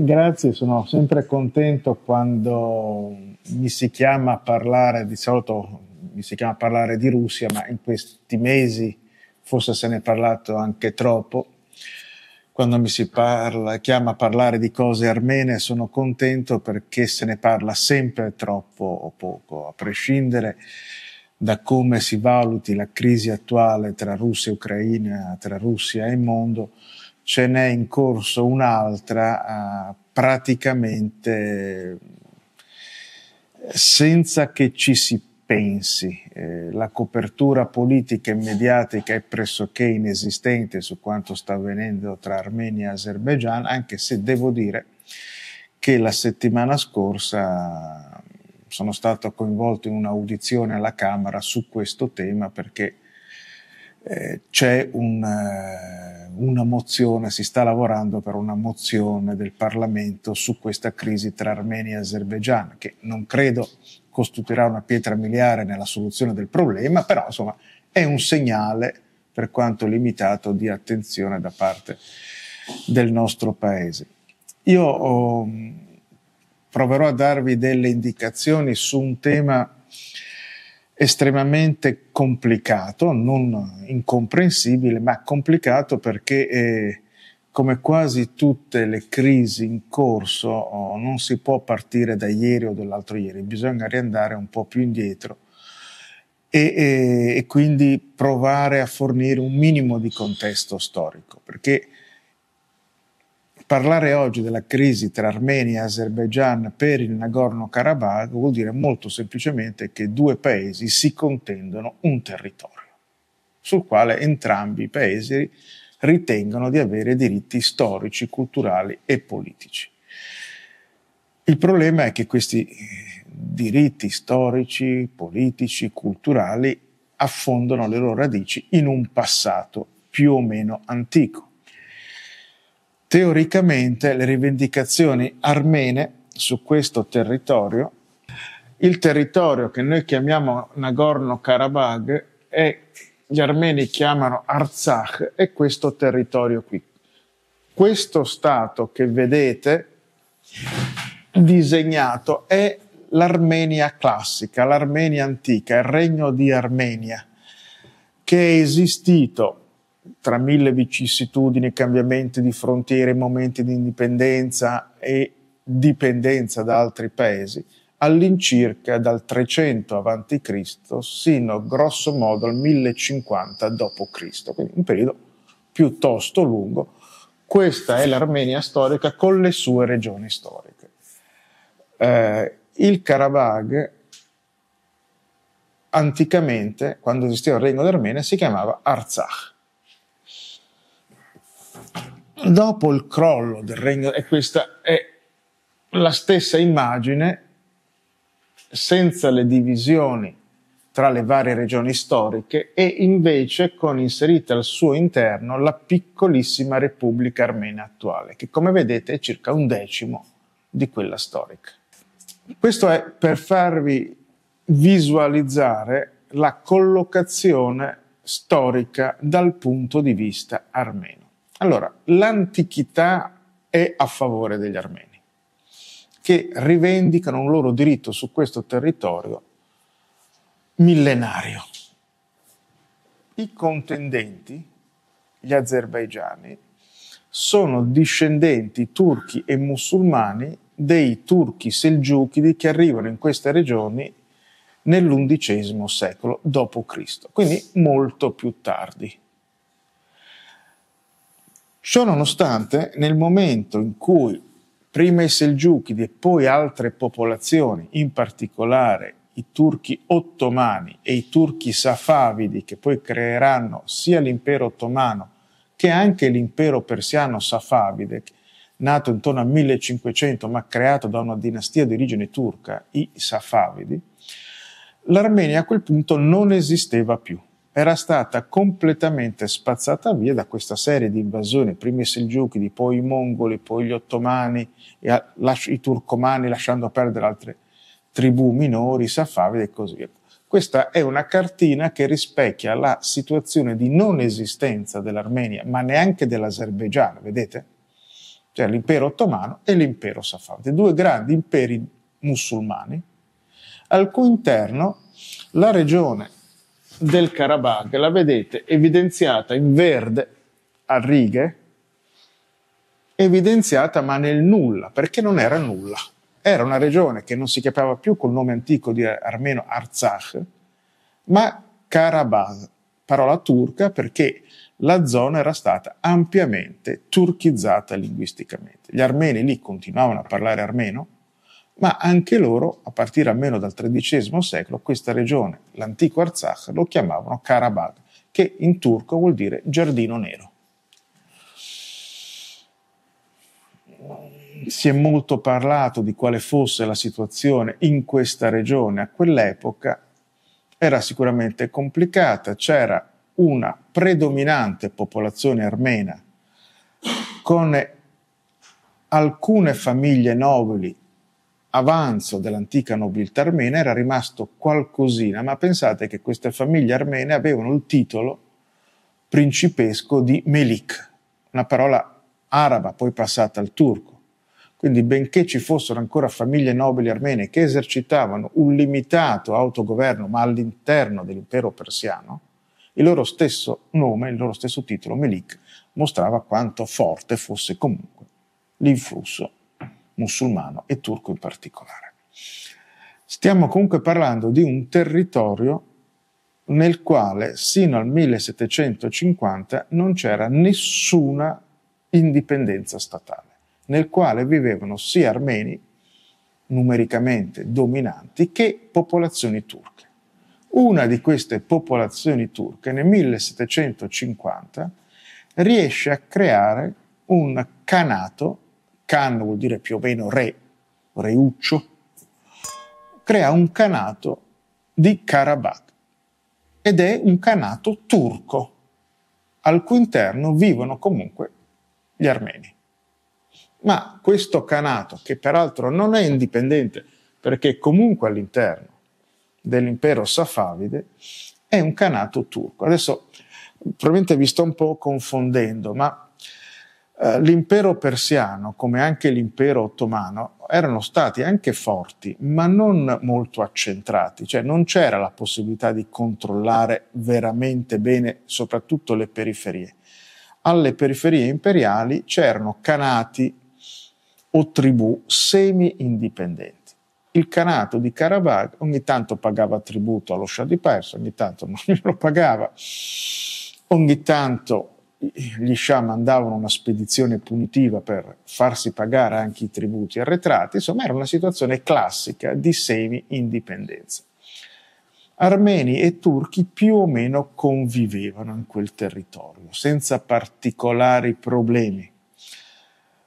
Grazie, sono sempre contento quando mi si chiama a parlare, di solito mi si chiama a parlare di Russia, ma in questi mesi forse se ne è parlato anche troppo. Quando mi si parla, chiama a parlare di cose armene sono contento perché se ne parla sempre troppo o poco, a prescindere da come si valuti la crisi attuale tra Russia e Ucraina, tra Russia e il mondo ce n'è in corso un'altra eh, praticamente senza che ci si pensi. Eh, la copertura politica e mediatica è pressoché inesistente su quanto sta avvenendo tra Armenia e Azerbaijan, anche se devo dire che la settimana scorsa eh, sono stato coinvolto in un'audizione alla Camera su questo tema perché eh, c'è un, eh, una mozione, si sta lavorando per una mozione del Parlamento su questa crisi tra Armenia e Azerbaijan, che non credo costituirà una pietra miliare nella soluzione del problema, però insomma è un segnale, per quanto limitato, di attenzione da parte del nostro paese. Io oh, proverò a darvi delle indicazioni su un tema estremamente complicato, non incomprensibile, ma complicato perché eh, come quasi tutte le crisi in corso oh, non si può partire da ieri o dall'altro ieri, bisogna riandare un po' più indietro e, e, e quindi provare a fornire un minimo di contesto storico, perché parlare oggi della crisi tra Armenia e Azerbaijan per il Nagorno-Karabakh vuol dire molto semplicemente che due paesi si contendono un territorio, sul quale entrambi i paesi ritengono di avere diritti storici, culturali e politici. Il problema è che questi eh, diritti storici, politici, culturali affondano le loro radici in un passato più o meno antico Teoricamente le rivendicazioni armene su questo territorio, il territorio che noi chiamiamo Nagorno-Karabakh e gli armeni chiamano Arzakh, è questo territorio qui. Questo stato che vedete disegnato è l'Armenia classica, l'Armenia antica, il regno di Armenia, che è esistito tra mille vicissitudini, cambiamenti di frontiere, momenti di indipendenza e dipendenza da altri paesi, all'incirca dal 300 a.C. sino grosso modo al 1050 d.C., quindi un periodo piuttosto lungo. Questa è l'Armenia storica con le sue regioni storiche. Eh, il Karabakh anticamente, quando esisteva il Regno d'Armenia, si chiamava Arzakh. Dopo il crollo del regno, e questa è la stessa immagine, senza le divisioni tra le varie regioni storiche e invece con inserita al suo interno la piccolissima Repubblica Armena attuale, che come vedete è circa un decimo di quella storica. Questo è per farvi visualizzare la collocazione storica dal punto di vista armeno. Allora, l'antichità è a favore degli armeni, che rivendicano un loro diritto su questo territorio millenario. I contendenti, gli azerbaigiani, sono discendenti turchi e musulmani dei turchi selgiuchidi che arrivano in queste regioni nell'undicesimo secolo d.C., quindi molto più tardi. Ciò nonostante, nel momento in cui prima i Selgiuchidi e poi altre popolazioni, in particolare i turchi ottomani e i turchi safavidi, che poi creeranno sia l'impero ottomano che anche l'impero persiano safavide, nato intorno al 1500 ma creato da una dinastia di origine turca, i safavidi, l'Armenia a quel punto non esisteva più era stata completamente spazzata via da questa serie di invasioni, prima i Selgiuchidi, poi i Mongoli, poi gli Ottomani, i Turcomani lasciando perdere altre tribù minori, Safavide e così via. Questa è una cartina che rispecchia la situazione di non esistenza dell'Armenia, ma neanche dell'Azerbaigian, vedete? Cioè l'impero ottomano e l'impero safavide, due grandi imperi musulmani, al cui interno la regione del Karabakh la vedete evidenziata in verde a righe, evidenziata ma nel nulla, perché non era nulla. Era una regione che non si chiamava più col nome antico di armeno Arzakh, ma Karabakh, parola turca perché la zona era stata ampiamente turchizzata linguisticamente. Gli armeni lì continuavano a parlare armeno, ma anche loro, a partire almeno dal XIII secolo, questa regione, l'antico Artsakh, lo chiamavano Karabakh, che in turco vuol dire giardino nero. Si è molto parlato di quale fosse la situazione in questa regione a quell'epoca, era sicuramente complicata, c'era una predominante popolazione armena con alcune famiglie nobili avanzo dell'antica nobiltà armena era rimasto qualcosina, ma pensate che queste famiglie armene avevano il titolo principesco di Melik, una parola araba poi passata al turco. Quindi, benché ci fossero ancora famiglie nobili armene che esercitavano un limitato autogoverno, ma all'interno dell'impero persiano, il loro stesso nome, il loro stesso titolo, Melik, mostrava quanto forte fosse comunque l'influsso musulmano e turco in particolare. Stiamo comunque parlando di un territorio nel quale sino al 1750 non c'era nessuna indipendenza statale, nel quale vivevano sia armeni numericamente dominanti che popolazioni turche. Una di queste popolazioni turche nel 1750 riesce a creare un canato Khan vuol dire più o meno re, reuccio, crea un canato di Karabakh ed è un canato turco, al cui interno vivono comunque gli armeni. Ma questo canato, che peraltro non è indipendente, perché è comunque all'interno dell'impero safavide, è un canato turco. Adesso probabilmente vi sto un po' confondendo, ma eh, l'impero persiano, come anche l'impero ottomano, erano stati anche forti, ma non molto accentrati, cioè non c'era la possibilità di controllare veramente bene, soprattutto le periferie. Alle periferie imperiali c'erano canati o tribù semi-indipendenti. Il canato di Karabakh ogni tanto pagava tributo allo Shah di Persia, ogni tanto non glielo pagava, ogni tanto gli scià mandavano una spedizione punitiva per farsi pagare anche i tributi arretrati, insomma era una situazione classica di semi-indipendenza. Armeni e turchi più o meno convivevano in quel territorio, senza particolari problemi.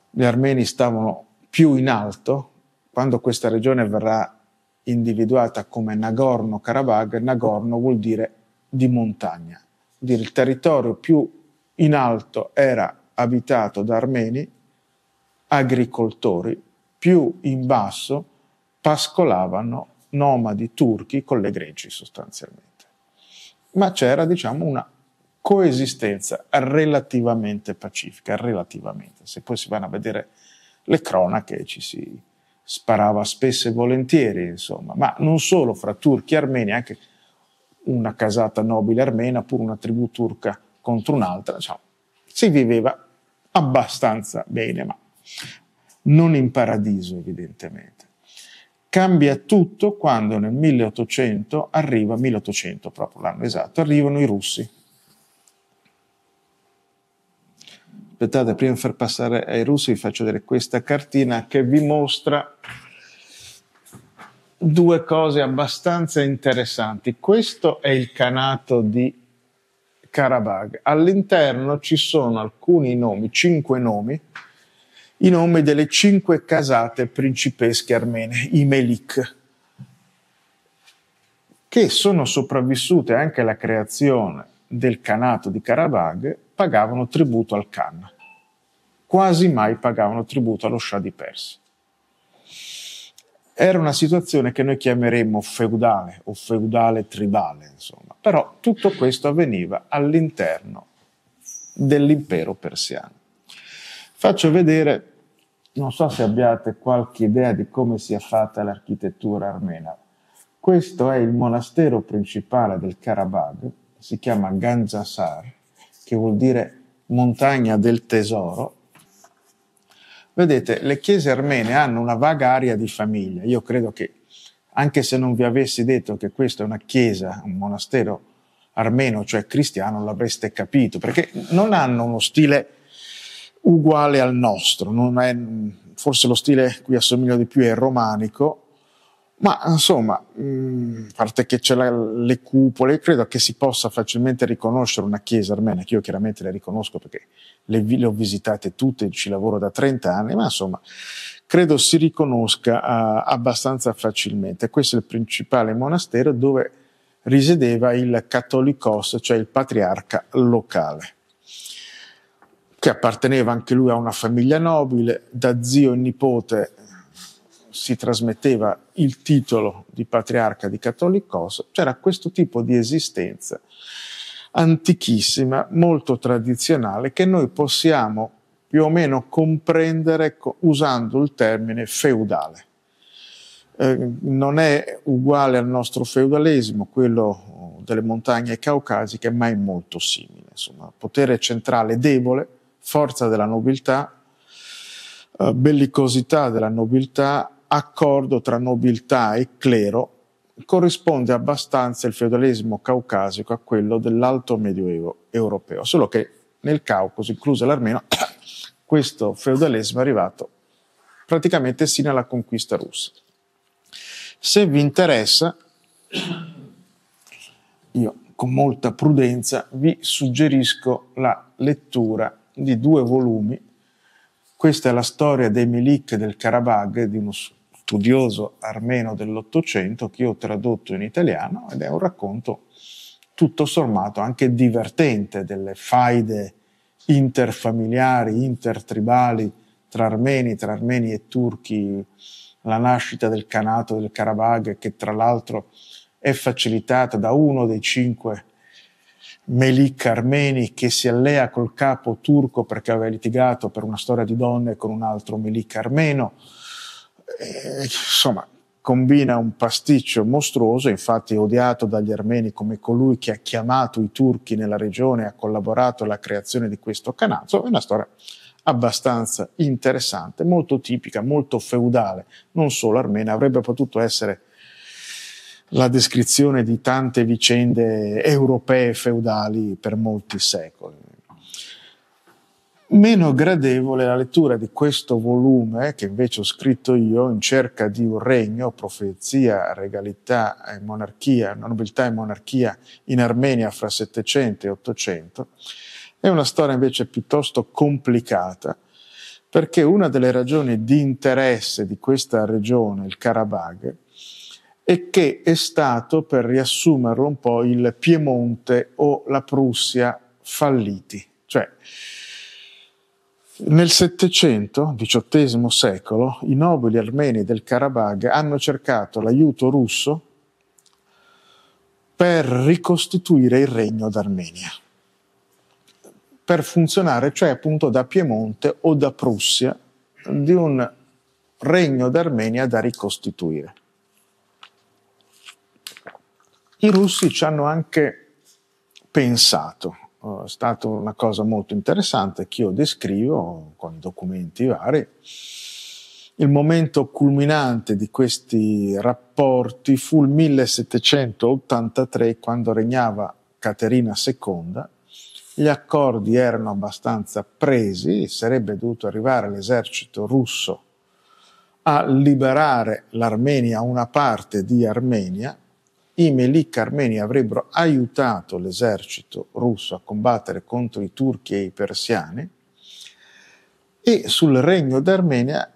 Gli armeni stavano più in alto, quando questa regione verrà individuata come Nagorno-Karabakh, Nagorno vuol dire di montagna, vuol dire il territorio più in alto era abitato da armeni, agricoltori, più in basso pascolavano nomadi turchi con le greci sostanzialmente. Ma c'era, diciamo, una coesistenza relativamente pacifica, relativamente. Se poi si vanno a vedere le cronache ci si sparava spesso e volentieri, insomma, ma non solo fra turchi e armeni, anche una casata nobile armena, pur una tribù turca contro un'altra, diciamo, si viveva abbastanza bene, ma non in paradiso evidentemente. Cambia tutto quando nel 1800 arriva, 1800 proprio l'anno esatto, arrivano i russi. Aspettate, prima di far passare ai russi vi faccio vedere questa cartina che vi mostra due cose abbastanza interessanti. Questo è il canato di Karabakh. All'interno ci sono alcuni nomi, cinque nomi, i nomi delle cinque casate principesche armene, i Melik, che sono sopravvissute anche alla creazione del canato di Karabakh, pagavano tributo al Khan. Quasi mai pagavano tributo allo Shah di Persia. Era una situazione che noi chiameremmo feudale o feudale tribale, insomma. Però tutto questo avveniva all'interno dell'impero persiano. Faccio vedere, non so se abbiate qualche idea di come sia fatta l'architettura armena. Questo è il monastero principale del Karabakh, si chiama Ganjasar, che vuol dire montagna del tesoro, Vedete, le chiese armene hanno una vaga aria di famiglia. Io credo che anche se non vi avessi detto che questa è una chiesa, un monastero armeno, cioè cristiano, l'avreste capito, perché non hanno uno stile uguale al nostro, è, forse lo stile a cui assomiglio di più è romanico, ma insomma, mm, a parte che c'è la, le cupole, credo che si possa facilmente riconoscere una chiesa armena, che io chiaramente le riconosco perché le, le ho visitate tutte, ci lavoro da 30 anni, ma insomma, credo si riconosca a, abbastanza facilmente. Questo è il principale monastero dove risiedeva il cattolicos, cioè il patriarca locale, che apparteneva anche lui a una famiglia nobile, da zio e nipote si trasmetteva il titolo di patriarca di Cattolicos, c'era questo tipo di esistenza antichissima, molto tradizionale, che noi possiamo più o meno comprendere usando il termine feudale. Eh, non è uguale al nostro feudalesimo, quello delle montagne caucasiche, ma è molto simile. Insomma, potere centrale debole, forza della nobiltà, eh, bellicosità della nobiltà, accordo tra nobiltà e clero corrisponde abbastanza il feudalesimo caucasico a quello dell'alto medioevo europeo, solo che nel Caucaso, incluso l'armeno, questo feudalesimo è arrivato praticamente sino alla conquista russa. Se vi interessa, io con molta prudenza vi suggerisco la lettura di due volumi. Questa è la storia dei Milik del Karabakh di uno studioso armeno dell'Ottocento che ho tradotto in italiano ed è un racconto tutto sommato anche divertente delle faide interfamiliari, intertribali tra armeni, tra armeni e turchi, la nascita del Kanato del Karabakh che tra l'altro è facilitata da uno dei cinque Melik armeni che si allea col capo turco perché aveva litigato per una storia di donne con un altro Melik armeno. E, eh, insomma, combina un pasticcio mostruoso, infatti odiato dagli armeni come colui che ha chiamato i turchi nella regione e ha collaborato alla creazione di questo canazzo, è una storia abbastanza interessante, molto tipica, molto feudale, non solo armena, avrebbe potuto essere la descrizione di tante vicende europee feudali per molti secoli meno gradevole la lettura di questo volume che invece ho scritto io in cerca di un regno, profezia, regalità e monarchia, nobiltà e monarchia in Armenia fra 700 e 800. È una storia invece piuttosto complicata perché una delle ragioni di interesse di questa regione, il Karabakh, e che è stato, per riassumerlo un po', il Piemonte o la Prussia falliti. Cioè, nel Settecento, XVIII secolo, i nobili armeni del Karabakh hanno cercato l'aiuto russo per ricostituire il regno d'Armenia, per funzionare cioè appunto da Piemonte o da Prussia di un regno d'Armenia da ricostituire. I russi ci hanno anche pensato eh, è stata una cosa molto interessante che io descrivo con i documenti vari. Il momento culminante di questi rapporti fu il 1783 quando regnava Caterina II. Gli accordi erano abbastanza presi, sarebbe dovuto arrivare l'esercito russo a liberare l'Armenia, una parte di Armenia, i Melik armeni avrebbero aiutato l'esercito russo a combattere contro i turchi e i persiani e sul regno d'Armenia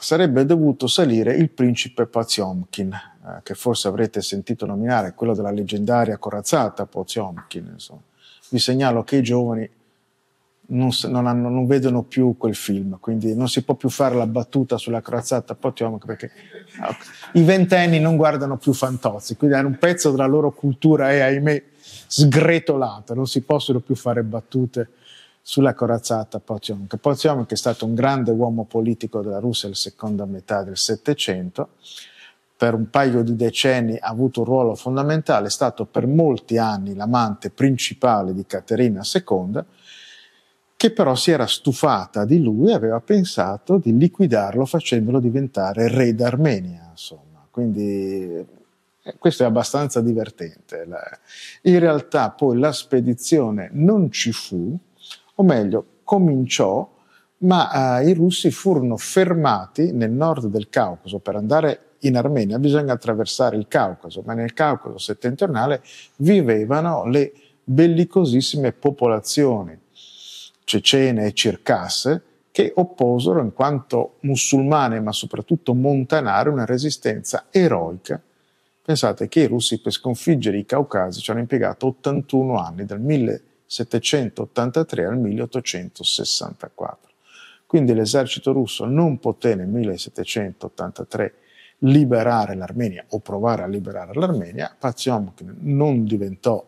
sarebbe dovuto salire il principe Poziomkin, eh, che forse avrete sentito nominare, quello della leggendaria corazzata Poziomkin. Insomma. Vi segnalo che i giovani non, non, hanno, non, vedono più quel film, quindi non si può più fare la battuta sulla corazzata Potiomac perché i ventenni non guardano più Fantozzi, quindi è un pezzo della loro cultura è ahimè sgretolata, non si possono più fare battute sulla corazzata Potiomac. Potiomac è stato un grande uomo politico della Russia nella seconda metà del Settecento, per un paio di decenni ha avuto un ruolo fondamentale, è stato per molti anni l'amante principale di Caterina II, che però si era stufata di lui e aveva pensato di liquidarlo facendolo diventare re d'Armenia, insomma. Quindi eh, questo è abbastanza divertente. In realtà poi la spedizione non ci fu, o meglio, cominciò, ma eh, i russi furono fermati nel nord del Caucaso per andare in Armenia bisogna attraversare il Caucaso, ma nel Caucaso settentrionale vivevano le bellicosissime popolazioni cecene e circasse, che opposero in quanto musulmane, ma soprattutto montanare, una resistenza eroica. Pensate che i russi per sconfiggere i caucasi ci hanno impiegato 81 anni, dal 1783 al 1864. Quindi l'esercito russo non poté nel 1783 liberare l'Armenia o provare a liberare l'Armenia, Paziomkin non diventò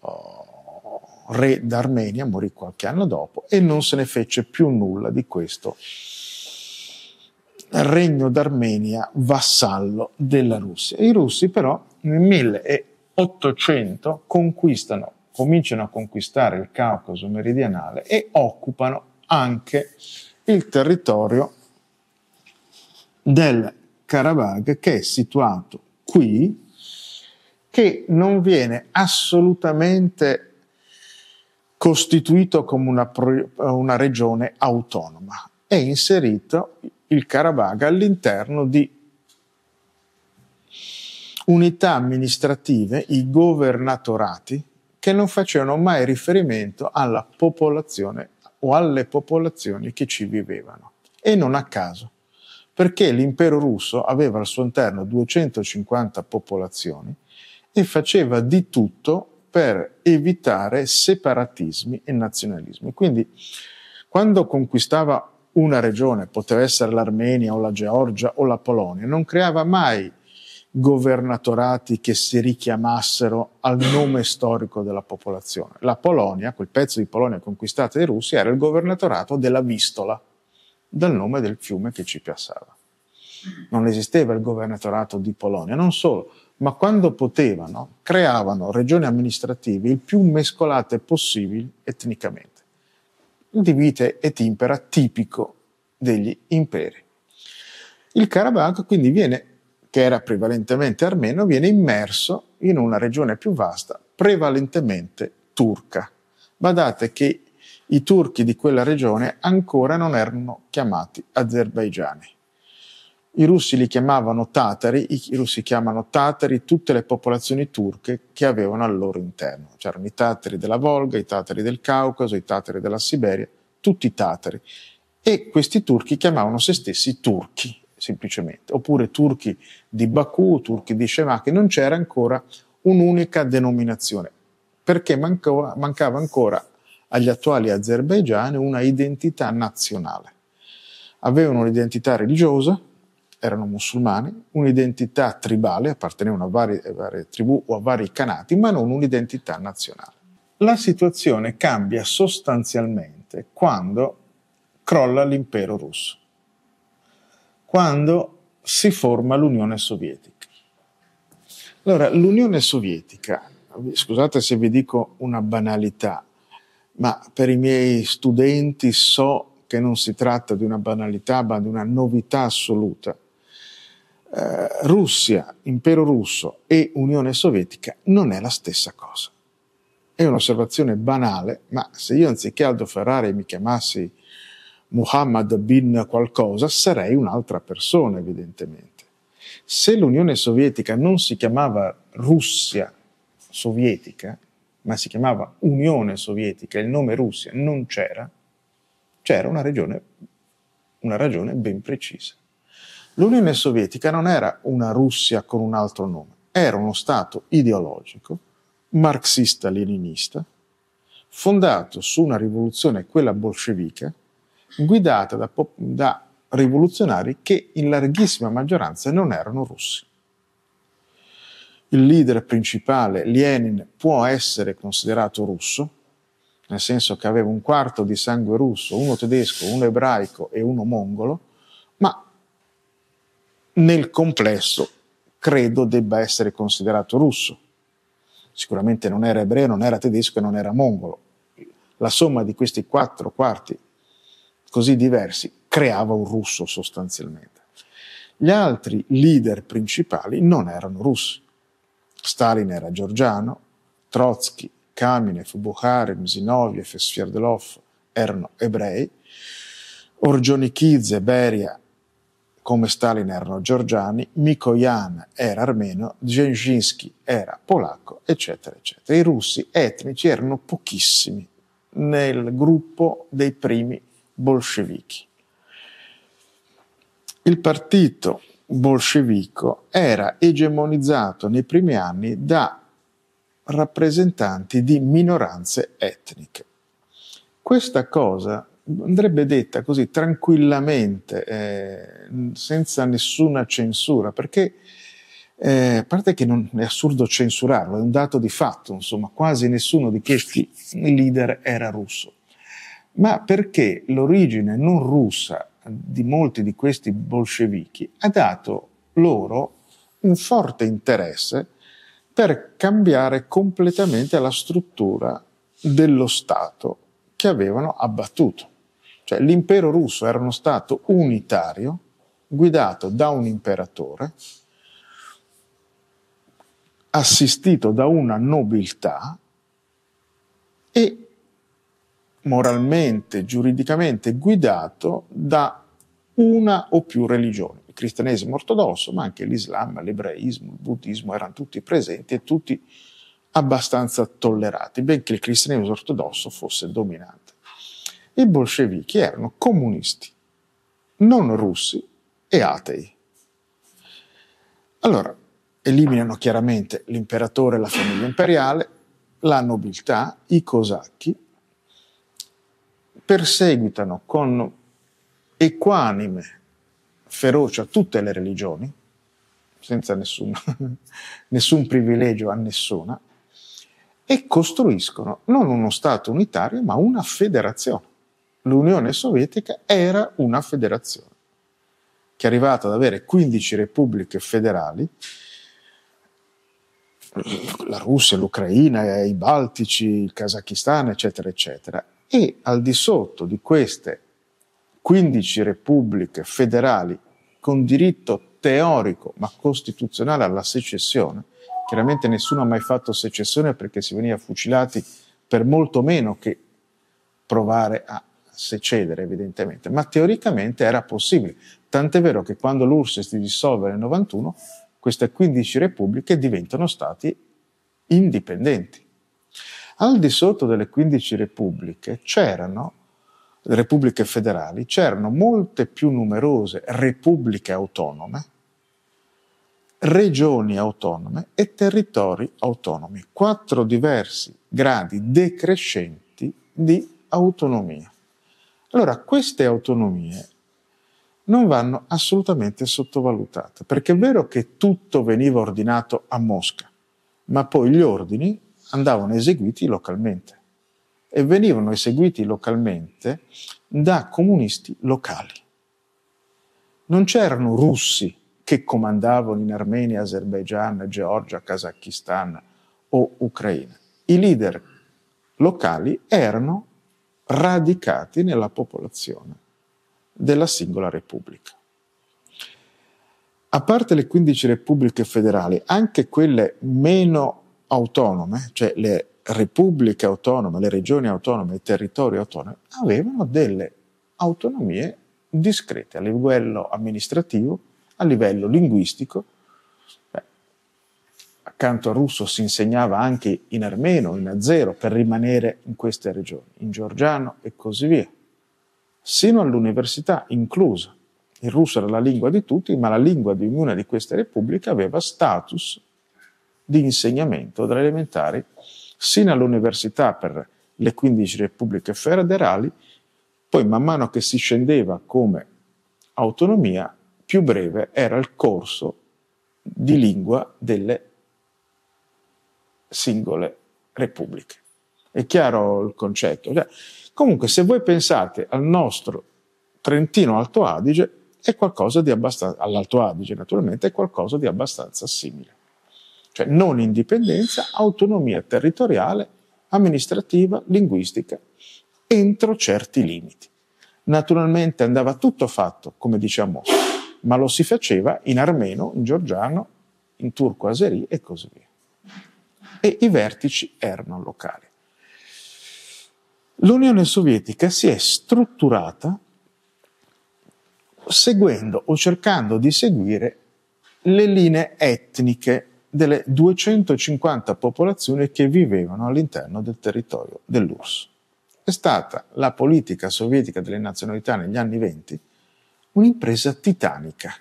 uh, re d'Armenia, morì qualche anno dopo e non se ne fece più nulla di questo regno d'Armenia vassallo della Russia. I russi però nel 1800 conquistano, cominciano a conquistare il Caucaso meridionale e occupano anche il territorio del Karabakh che è situato qui, che non viene assolutamente costituito come una, una regione autonoma. e inserito il Karabakh all'interno di unità amministrative, i governatorati, che non facevano mai riferimento alla popolazione o alle popolazioni che ci vivevano. E non a caso, perché l'impero russo aveva al suo interno 250 popolazioni e faceva di tutto per evitare separatismi e nazionalismi. Quindi quando conquistava una regione, poteva essere l'Armenia o la Georgia o la Polonia, non creava mai governatorati che si richiamassero al nome storico della popolazione. La Polonia, quel pezzo di Polonia conquistata dai russi, era il governatorato della Vistola, dal nome del fiume che ci piazzava. Non esisteva il governatorato di Polonia, non solo, ma quando potevano creavano regioni amministrative il più mescolate possibili etnicamente. Il divite et impera tipico degli imperi. Il Karabakh quindi viene, che era prevalentemente armeno, viene immerso in una regione più vasta, prevalentemente turca. Badate che i turchi di quella regione ancora non erano chiamati azerbaigiani. I russi li chiamavano tatari, i russi chiamano tatari tutte le popolazioni turche che avevano al loro interno. C'erano i tatari della Volga, i tatari del Caucaso, i tatari della Siberia, tutti i tatari. E questi turchi chiamavano se stessi turchi, semplicemente, oppure turchi di Baku, turchi di Shemaki, non c'era ancora un'unica denominazione, perché mancava, mancava ancora agli attuali azerbaigiani una identità nazionale. Avevano un'identità religiosa, erano musulmani, un'identità tribale, appartenevano a varie, a varie tribù o a vari canati, ma non un'identità nazionale. La situazione cambia sostanzialmente quando crolla l'impero russo, quando si forma l'Unione Sovietica. Allora, l'Unione Sovietica, scusate se vi dico una banalità, ma per i miei studenti so che non si tratta di una banalità, ma di una novità assoluta. Eh, Russia, impero russo e Unione Sovietica non è la stessa cosa. È un'osservazione banale, ma se io anziché Aldo Ferrari mi chiamassi Muhammad bin qualcosa, sarei un'altra persona evidentemente. Se l'Unione Sovietica non si chiamava Russia Sovietica, ma si chiamava Unione Sovietica, il nome Russia non c'era, c'era una, regione, una ragione ben precisa. L'Unione Sovietica non era una Russia con un altro nome, era uno Stato ideologico, marxista-leninista, fondato su una rivoluzione, quella bolscevica, guidata da, da rivoluzionari che in larghissima maggioranza non erano russi. Il leader principale, Lenin, può essere considerato russo, nel senso che aveva un quarto di sangue russo, uno tedesco, uno ebraico e uno mongolo, nel complesso credo debba essere considerato russo. Sicuramente non era ebreo, non era tedesco e non era mongolo. La somma di questi quattro quarti così diversi creava un russo sostanzialmente. Gli altri leader principali non erano russi. Stalin era georgiano, Trotsky, Kamenev, Bukharin, Zinoviev e Sverdlov erano ebrei, Orgionichidze, Beria come Stalin erano georgiani, Mikoyan era armeno, Dzerzhinsky era polacco, eccetera, eccetera. I russi etnici erano pochissimi nel gruppo dei primi bolscevichi. Il partito bolscevico era egemonizzato nei primi anni da rappresentanti di minoranze etniche. Questa cosa andrebbe detta così tranquillamente, eh, senza nessuna censura, perché eh, a parte che non è assurdo censurarlo, è un dato di fatto, insomma, quasi nessuno di questi leader era russo. Ma perché l'origine non russa di molti di questi bolscevichi ha dato loro un forte interesse per cambiare completamente la struttura dello Stato che avevano abbattuto. Cioè l'impero russo era uno Stato unitario, guidato da un imperatore, assistito da una nobiltà e moralmente, giuridicamente guidato da una o più religioni. Il cristianesimo ortodosso, ma anche l'Islam, l'ebraismo, il buddismo erano tutti presenti e tutti abbastanza tollerati, benché il cristianesimo ortodosso fosse dominante i bolscevichi erano comunisti, non russi e atei. Allora, eliminano chiaramente l'imperatore e la famiglia imperiale, la nobiltà, i cosacchi, perseguitano con equanime ferocia tutte le religioni, senza nessun, nessun privilegio a nessuna, e costruiscono non uno Stato unitario, ma una federazione l'Unione Sovietica era una federazione, che è arrivata ad avere 15 repubbliche federali, la Russia, l'Ucraina, i Baltici, il Kazakistan, eccetera, eccetera. E al di sotto di queste 15 repubbliche federali con diritto teorico ma costituzionale alla secessione, chiaramente nessuno ha mai fatto secessione perché si veniva fucilati per molto meno che provare a se cedere evidentemente, ma teoricamente era possibile. Tant'è vero che quando l'URSS si dissolve nel 91, queste 15 repubbliche diventano stati indipendenti. Al di sotto delle 15 repubbliche c'erano repubbliche federali, c'erano molte più numerose repubbliche autonome, regioni autonome e territori autonomi, quattro diversi gradi decrescenti di autonomia. Allora, queste autonomie non vanno assolutamente sottovalutate, perché è vero che tutto veniva ordinato a Mosca, ma poi gli ordini andavano eseguiti localmente e venivano eseguiti localmente da comunisti locali. Non c'erano russi che comandavano in Armenia, Azerbaigian, Georgia, Kazakistan o Ucraina. I leader locali erano radicati nella popolazione della singola repubblica. A parte le 15 repubbliche federali, anche quelle meno autonome, cioè le repubbliche autonome, le regioni autonome, i territori autonomi, avevano delle autonomie discrete a livello amministrativo, a livello linguistico accanto russo si insegnava anche in armeno, in azero, per rimanere in queste regioni, in georgiano e così via, sino all'università inclusa. Il russo era la lingua di tutti, ma la lingua di ognuna di queste repubbliche aveva status di insegnamento dalle elementari sino all'università per le 15 repubbliche federali, poi man mano che si scendeva come autonomia, più breve era il corso di lingua delle repubbliche singole repubbliche. È chiaro il concetto? Cioè, comunque, se voi pensate al nostro Trentino Alto Adige, è qualcosa di abbastanza, all'Alto Adige naturalmente, è qualcosa di abbastanza simile. Cioè non indipendenza, autonomia territoriale, amministrativa, linguistica, entro certi limiti. Naturalmente andava tutto fatto, come diciamo, ma lo si faceva in armeno, in georgiano, in turco-aseri e così via e i vertici erano locali. L'Unione Sovietica si è strutturata seguendo o cercando di seguire le linee etniche delle 250 popolazioni che vivevano all'interno del territorio dell'URSS. È stata la politica sovietica delle nazionalità negli anni 20 un'impresa titanica.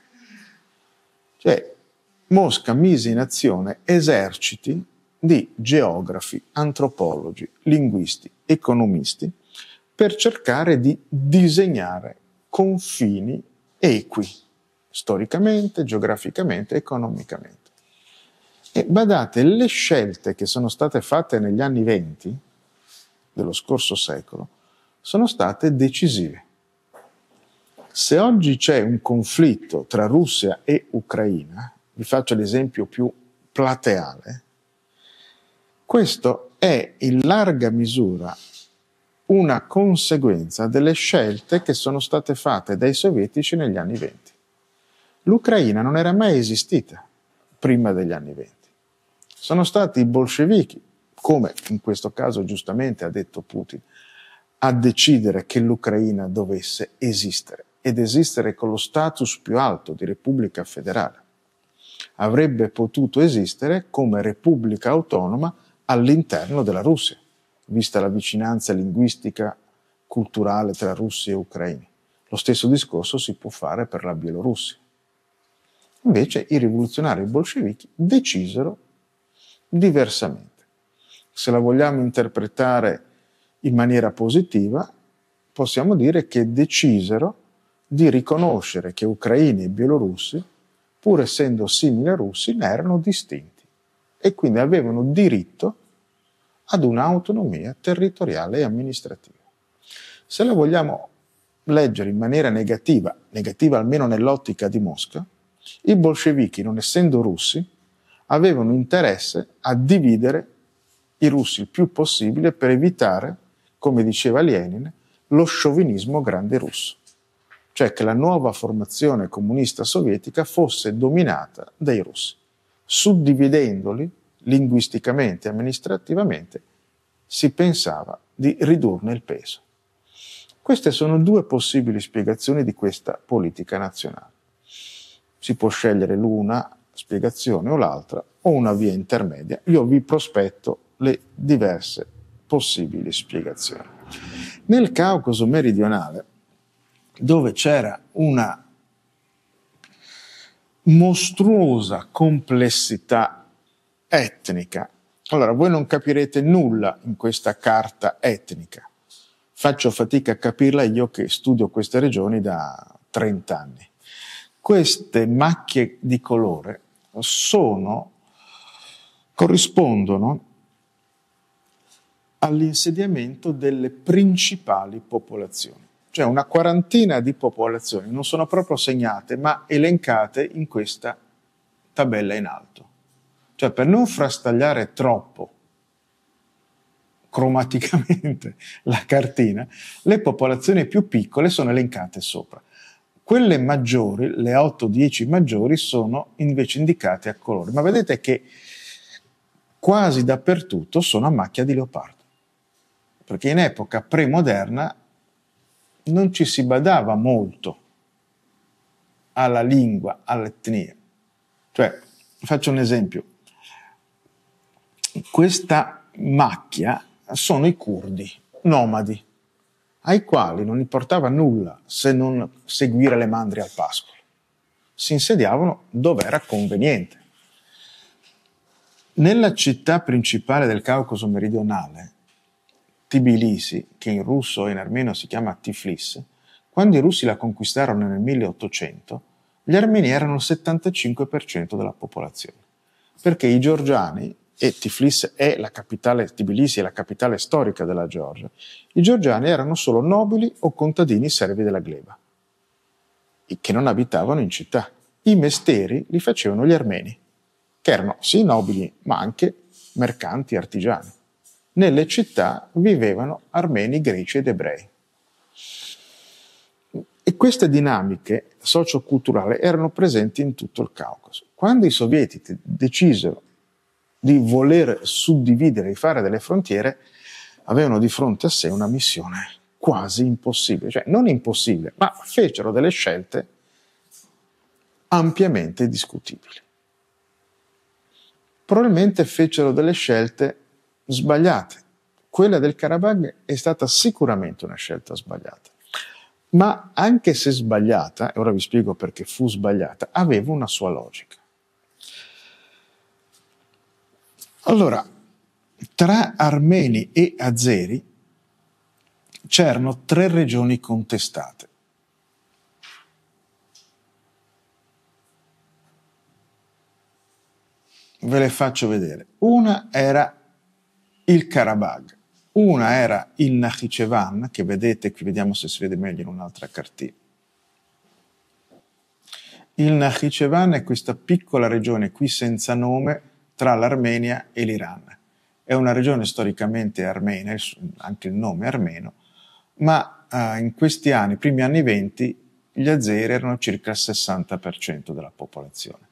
Cioè, Mosca mise in azione eserciti di geografi, antropologi, linguisti, economisti per cercare di disegnare confini equi, storicamente, geograficamente, economicamente. E badate, le scelte che sono state fatte negli anni venti dello scorso secolo sono state decisive. Se oggi c'è un conflitto tra Russia e Ucraina, vi faccio l'esempio più plateale, questo è in larga misura una conseguenza delle scelte che sono state fatte dai sovietici negli anni venti. L'Ucraina non era mai esistita prima degli anni venti. Sono stati i bolscevichi, come in questo caso giustamente ha detto Putin, a decidere che l'Ucraina dovesse esistere ed esistere con lo status più alto di Repubblica federale. Avrebbe potuto esistere come Repubblica autonoma all'interno della Russia, vista la vicinanza linguistica, culturale tra russi e ucraini. Lo stesso discorso si può fare per la Bielorussia. Invece i rivoluzionari bolscevichi decisero diversamente. Se la vogliamo interpretare in maniera positiva, possiamo dire che decisero di riconoscere che ucraini e bielorussi, pur essendo simili a russi, ne erano distinti e quindi avevano diritto ad un'autonomia territoriale e amministrativa. Se la vogliamo leggere in maniera negativa, negativa almeno nell'ottica di Mosca, i bolscevichi, non essendo russi, avevano interesse a dividere i russi il più possibile per evitare, come diceva Lenin, lo sciovinismo grande russo, cioè che la nuova formazione comunista sovietica fosse dominata dai russi suddividendoli linguisticamente e amministrativamente, si pensava di ridurne il peso. Queste sono due possibili spiegazioni di questa politica nazionale. Si può scegliere l'una spiegazione o l'altra o una via intermedia. Io vi prospetto le diverse possibili spiegazioni. Nel Caucaso meridionale, dove c'era una mostruosa complessità etnica. Allora, voi non capirete nulla in questa carta etnica. Faccio fatica a capirla io che studio queste regioni da 30 anni. Queste macchie di colore sono, corrispondono all'insediamento delle principali popolazioni cioè una quarantina di popolazioni, non sono proprio segnate, ma elencate in questa tabella in alto. Cioè per non frastagliare troppo cromaticamente la cartina, le popolazioni più piccole sono elencate sopra. Quelle maggiori, le 8-10 maggiori, sono invece indicate a colore. Ma vedete che quasi dappertutto sono a macchia di leopardo, perché in epoca premoderna non ci si badava molto alla lingua, all'etnia. Cioè, faccio un esempio. Questa macchia sono i curdi, nomadi, ai quali non importava nulla se non seguire le mandrie al pascolo. Si insediavano dove era conveniente. Nella città principale del Caucaso meridionale Tbilisi, che in russo e in armeno si chiama Tiflis, quando i russi la conquistarono nel 1800, gli armeni erano il 75% della popolazione, perché i georgiani, e Tiflis è la capitale, Tbilisi è la capitale storica della Georgia, i georgiani erano solo nobili o contadini servi della gleba, che non abitavano in città. I mesteri li facevano gli armeni, che erano sì nobili, ma anche mercanti, artigiani nelle città vivevano armeni, greci ed ebrei. E queste dinamiche socioculturali erano presenti in tutto il Caucaso. Quando i sovietici decisero di voler suddividere e fare delle frontiere, avevano di fronte a sé una missione quasi impossibile, cioè non impossibile, ma fecero delle scelte ampiamente discutibili. Probabilmente fecero delle scelte sbagliate. Quella del Karabakh è stata sicuramente una scelta sbagliata, ma anche se sbagliata, e ora vi spiego perché fu sbagliata, aveva una sua logica. Allora, tra armeni e azeri c'erano tre regioni contestate. Ve le faccio vedere. Una era il Karabakh. Una era il Nakhichevan, che vedete qui, vediamo se si vede meglio in un'altra cartina. Il Nakhichevan è questa piccola regione qui senza nome tra l'Armenia e l'Iran. È una regione storicamente armena, anche il nome è armeno, ma eh, in questi anni, primi anni 20, gli azeri erano circa il 60% della popolazione.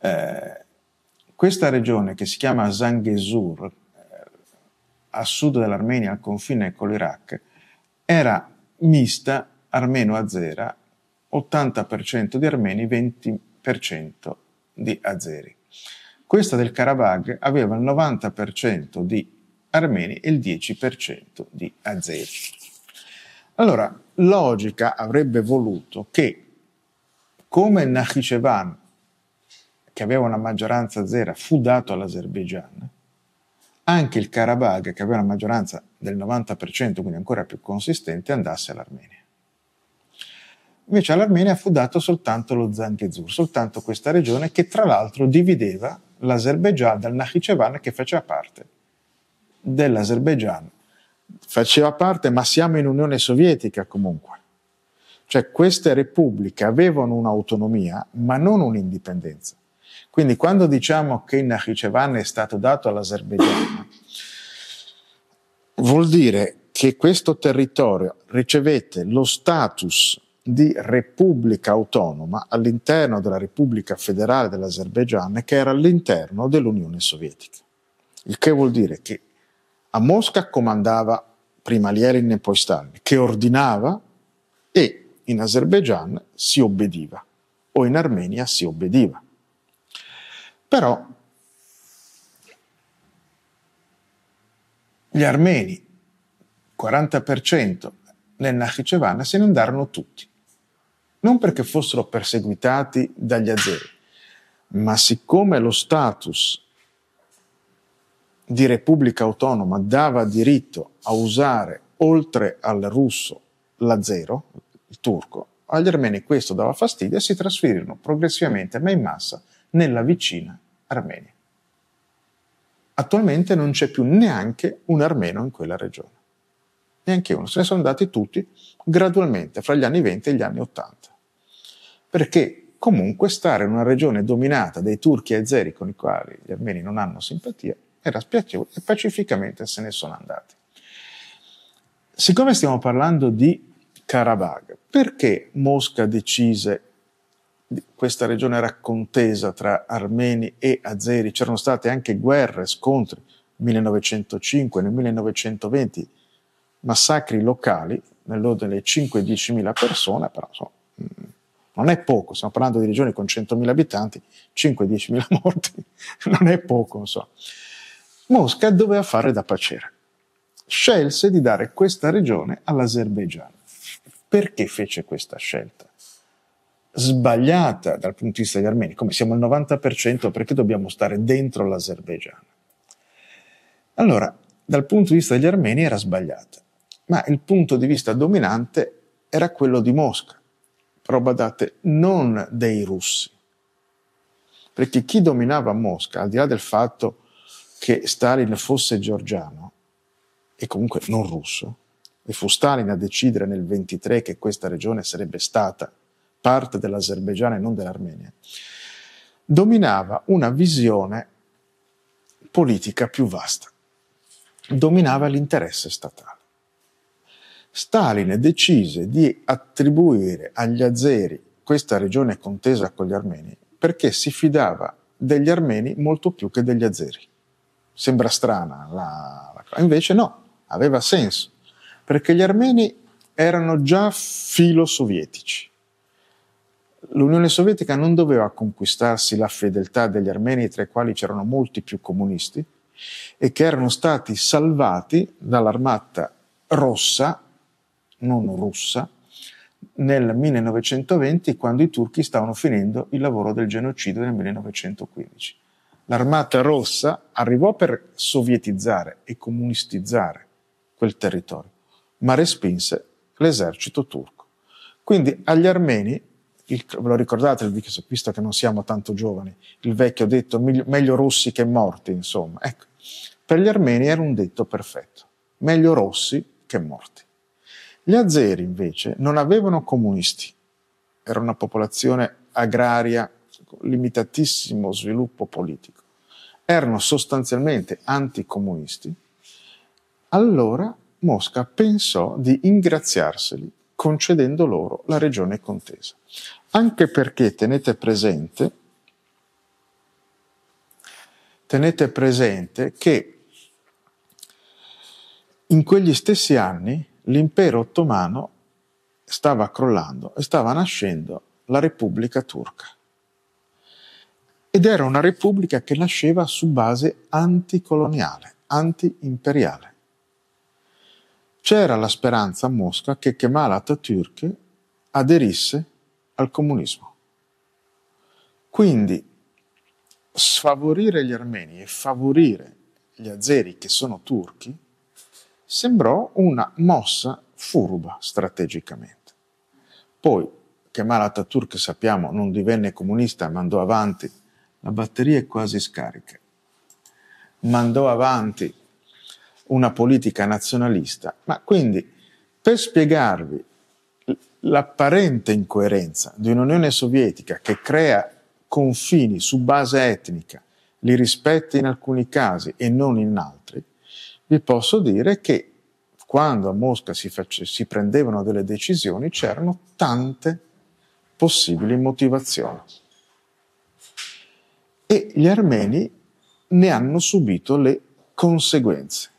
Eh, questa regione che si chiama Zangezur, a sud dell'Armenia, al confine con l'Iraq, era mista armeno-azera, 80% di armeni, 20% di azeri. Questa del Karabakh aveva il 90% di armeni e il 10% di azeri. Allora, logica avrebbe voluto che, come Nakhichevan, che aveva una maggioranza azera, fu dato all'Azerbaigian, anche il Karabakh, che aveva una maggioranza del 90%, quindi ancora più consistente, andasse all'Armenia. Invece all'Armenia fu dato soltanto lo Zangezur, soltanto questa regione che tra l'altro divideva l'Azerbaigian dal Nakhichevan che faceva parte dell'Azerbaigian. Faceva parte, ma siamo in Unione Sovietica comunque. Cioè queste repubbliche avevano un'autonomia, ma non un'indipendenza. Quindi quando diciamo che il Nakhichevan è stato dato all'Azerbaijan, vuol dire che questo territorio ricevette lo status di repubblica autonoma all'interno della Repubblica Federale dell'Azerbaijan che era all'interno dell'Unione Sovietica. Il che vuol dire che a Mosca comandava prima Lenin e poi Stalin, che ordinava e in Azerbaijan si obbediva o in Armenia si obbediva. Però gli armeni, 40% nel Nakhichevan, se ne andarono tutti. Non perché fossero perseguitati dagli azeri, ma siccome lo status di repubblica autonoma dava diritto a usare oltre al russo l'azero, il turco, agli armeni questo dava fastidio e si trasferirono progressivamente, ma in massa, nella vicina Armenia. Attualmente non c'è più neanche un armeno in quella regione, neanche uno, se ne sono andati tutti gradualmente fra gli anni 20 e gli anni 80, perché comunque stare in una regione dominata dai turchi e azeri con i quali gli armeni non hanno simpatia era spiacevole e pacificamente se ne sono andati. Siccome stiamo parlando di Karabakh, perché Mosca decise questa regione era contesa tra armeni e azeri, c'erano state anche guerre, scontri, nel 1905, nel 1920, massacri locali nell'ordine delle 5-10 mila persone, però insomma, mm, non è poco, stiamo parlando di regioni con 100 mila abitanti, 5-10 mila morti, non è poco, insomma. Mosca doveva fare da pacere. Scelse di dare questa regione all'Azerbaigian. Perché fece questa scelta? sbagliata dal punto di vista degli armeni, come siamo il 90%, perché dobbiamo stare dentro l'Azerbaigian? Allora, dal punto di vista degli armeni era sbagliata, ma il punto di vista dominante era quello di Mosca, però badate, non dei russi. Perché chi dominava Mosca, al di là del fatto che Stalin fosse georgiano, e comunque non russo, e fu Stalin a decidere nel 23 che questa regione sarebbe stata parte dell'Azerbaigian e non dell'Armenia, dominava una visione politica più vasta, dominava l'interesse statale. Stalin decise di attribuire agli azeri questa regione contesa con gli armeni perché si fidava degli armeni molto più che degli azeri. Sembra strana la, la invece no, aveva senso, perché gli armeni erano già filo sovietici, l'Unione Sovietica non doveva conquistarsi la fedeltà degli armeni, tra i quali c'erano molti più comunisti, e che erano stati salvati dall'armata rossa, non russa, nel 1920 quando i turchi stavano finendo il lavoro del genocidio nel 1915. L'armata rossa arrivò per sovietizzare e comunistizzare quel territorio, ma respinse l'esercito turco. Quindi agli armeni il, ve lo ricordate il vecchio che non siamo tanto giovani? Il vecchio detto meglio rossi che morti, insomma. Ecco, per gli armeni era un detto perfetto. Meglio rossi che morti. Gli azeri invece non avevano comunisti. Era una popolazione agraria limitatissimo sviluppo politico. Erano sostanzialmente anticomunisti. Allora Mosca pensò di ingraziarseli concedendo loro la regione contesa. Anche perché tenete presente, tenete presente che in quegli stessi anni l'impero ottomano stava crollando e stava nascendo la Repubblica Turca. Ed era una repubblica che nasceva su base anticoloniale, antiimperiale c'era la speranza a Mosca che Kemal Atatürk aderisse al comunismo. Quindi sfavorire gli armeni e favorire gli azeri che sono turchi sembrò una mossa furba strategicamente. Poi Kemal Atatürk, sappiamo, non divenne comunista, mandò avanti, la batteria è quasi scarica, mandò avanti una politica nazionalista. Ma quindi, per spiegarvi l'apparente incoerenza di un'Unione Sovietica che crea confini su base etnica, li rispetta in alcuni casi e non in altri, vi posso dire che quando a Mosca si, face, si prendevano delle decisioni c'erano tante possibili motivazioni. E gli armeni ne hanno subito le conseguenze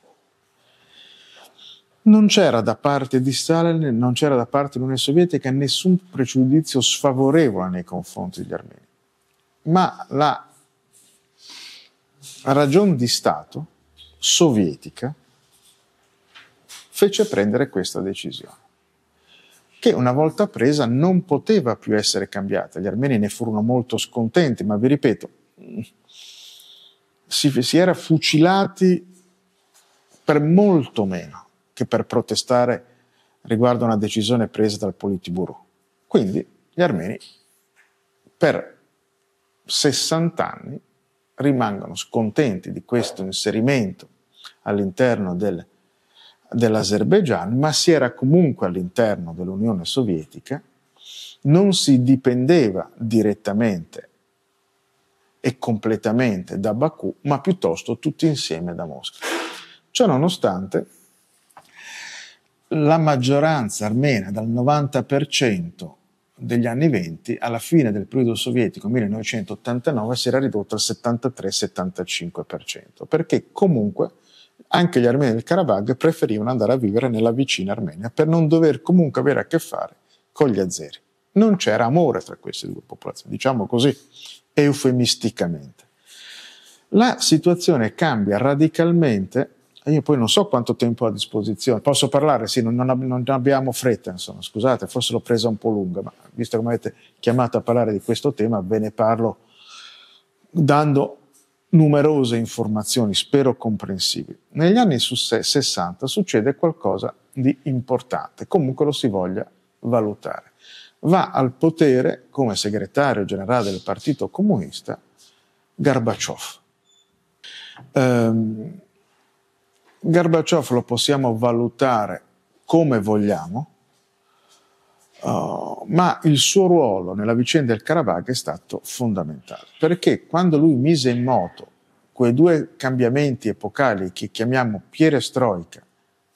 non c'era da parte di Stalin, non c'era da parte dell'Unione Sovietica nessun pregiudizio sfavorevole nei confronti degli armeni. Ma la ragion di Stato sovietica fece prendere questa decisione, che una volta presa non poteva più essere cambiata. Gli armeni ne furono molto scontenti, ma vi ripeto, si, si era fucilati per molto meno che per protestare riguardo a una decisione presa dal Politburo. Quindi gli armeni per 60 anni rimangono scontenti di questo inserimento all'interno del, dell'Azerbaigian, ma si era comunque all'interno dell'Unione Sovietica, non si dipendeva direttamente e completamente da Baku, ma piuttosto tutti insieme da Mosca. Ciononostante, la maggioranza armena dal 90% degli anni 20 alla fine del periodo sovietico 1989 si era ridotta al 73-75% perché comunque anche gli armeni del Karabakh preferivano andare a vivere nella vicina Armenia per non dover comunque avere a che fare con gli azeri. Non c'era amore tra queste due popolazioni, diciamo così eufemisticamente. La situazione cambia radicalmente io poi non so quanto tempo ho a disposizione. Posso parlare? Sì, non, non, non abbiamo fretta, insomma, scusate, forse l'ho presa un po' lunga, ma visto che mi avete chiamato a parlare di questo tema, ve ne parlo dando numerose informazioni, spero comprensibili. Negli anni 60 succede qualcosa di importante, comunque lo si voglia valutare. Va al potere come segretario generale del Partito Comunista Gorbaciov. Ehm, Gorbaciov lo possiamo valutare come vogliamo, uh, ma il suo ruolo nella vicenda del Karabakh è stato fondamentale, perché quando lui mise in moto quei due cambiamenti epocali che chiamiamo pierestroica,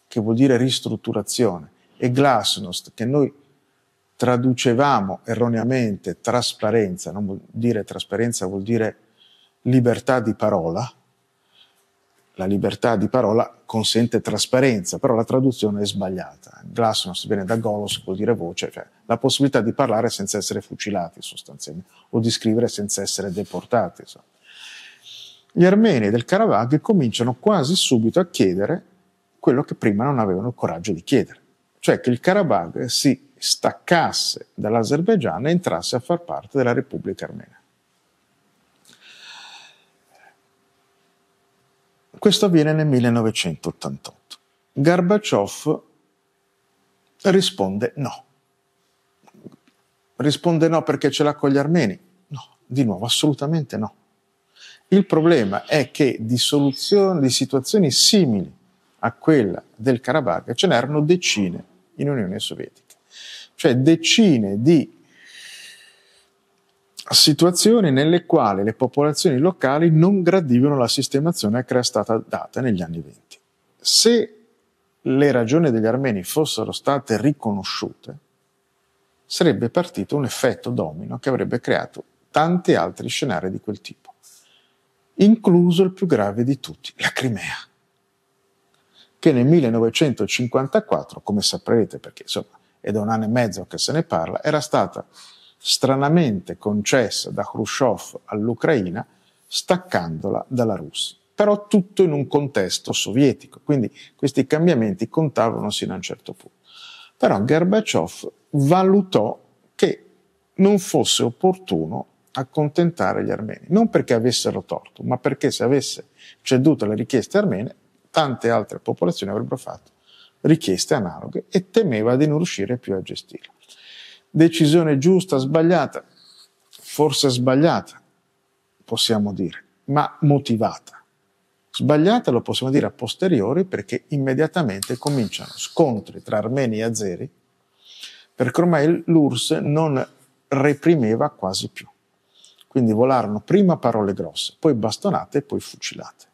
che vuol dire ristrutturazione, e glasnost, che noi traducevamo erroneamente trasparenza, non vuol dire trasparenza, vuol dire libertà di parola, la libertà di parola consente trasparenza, però la traduzione è sbagliata. Glasnost viene da golos, vuol dire voce, cioè la possibilità di parlare senza essere fucilati sostanzialmente, o di scrivere senza essere deportati. So. Gli armeni del Karabakh cominciano quasi subito a chiedere quello che prima non avevano il coraggio di chiedere, cioè che il Karabakh si staccasse dall'Azerbaigian e entrasse a far parte della Repubblica Armena. Questo avviene nel 1988. Gorbaciov risponde no. Risponde no perché ce l'ha con gli armeni? No, di nuovo, assolutamente no. Il problema è che di, soluzioni, di situazioni simili a quella del Karabakh ce n'erano decine in Unione Sovietica, cioè decine di situazioni nelle quali le popolazioni locali non gradivano la sistemazione che era stata data negli anni venti. Se le ragioni degli armeni fossero state riconosciute, sarebbe partito un effetto domino che avrebbe creato tanti altri scenari di quel tipo, incluso il più grave di tutti, la Crimea, che nel 1954, come saprete perché insomma è da un anno e mezzo che se ne parla, era stata stranamente concessa da Khrushchev all'Ucraina, staccandola dalla Russia. Però tutto in un contesto sovietico, quindi questi cambiamenti contavano sino a un certo punto. Però Gorbaciov valutò che non fosse opportuno accontentare gli armeni, non perché avessero torto, ma perché se avesse ceduto alle richieste armene, tante altre popolazioni avrebbero fatto richieste analoghe e temeva di non riuscire più a gestirle decisione giusta, sbagliata, forse sbagliata, possiamo dire, ma motivata. Sbagliata lo possiamo dire a posteriori perché immediatamente cominciano scontri tra armeni e azeri, perché ormai l'URSS non reprimeva quasi più. Quindi volarono prima parole grosse, poi bastonate e poi fucilate.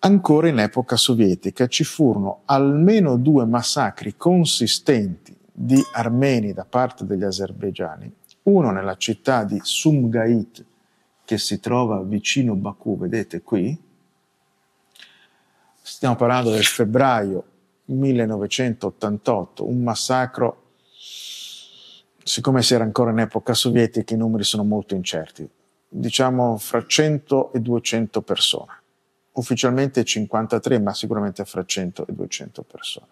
Ancora in epoca sovietica ci furono almeno due massacri consistenti di armeni da parte degli azerbaigiani, uno nella città di Sumgait, che si trova vicino Baku, vedete qui, stiamo parlando del febbraio 1988, un massacro, siccome si era ancora in epoca sovietica i numeri sono molto incerti, diciamo fra 100 e 200 persone, ufficialmente 53, ma sicuramente fra 100 e 200 persone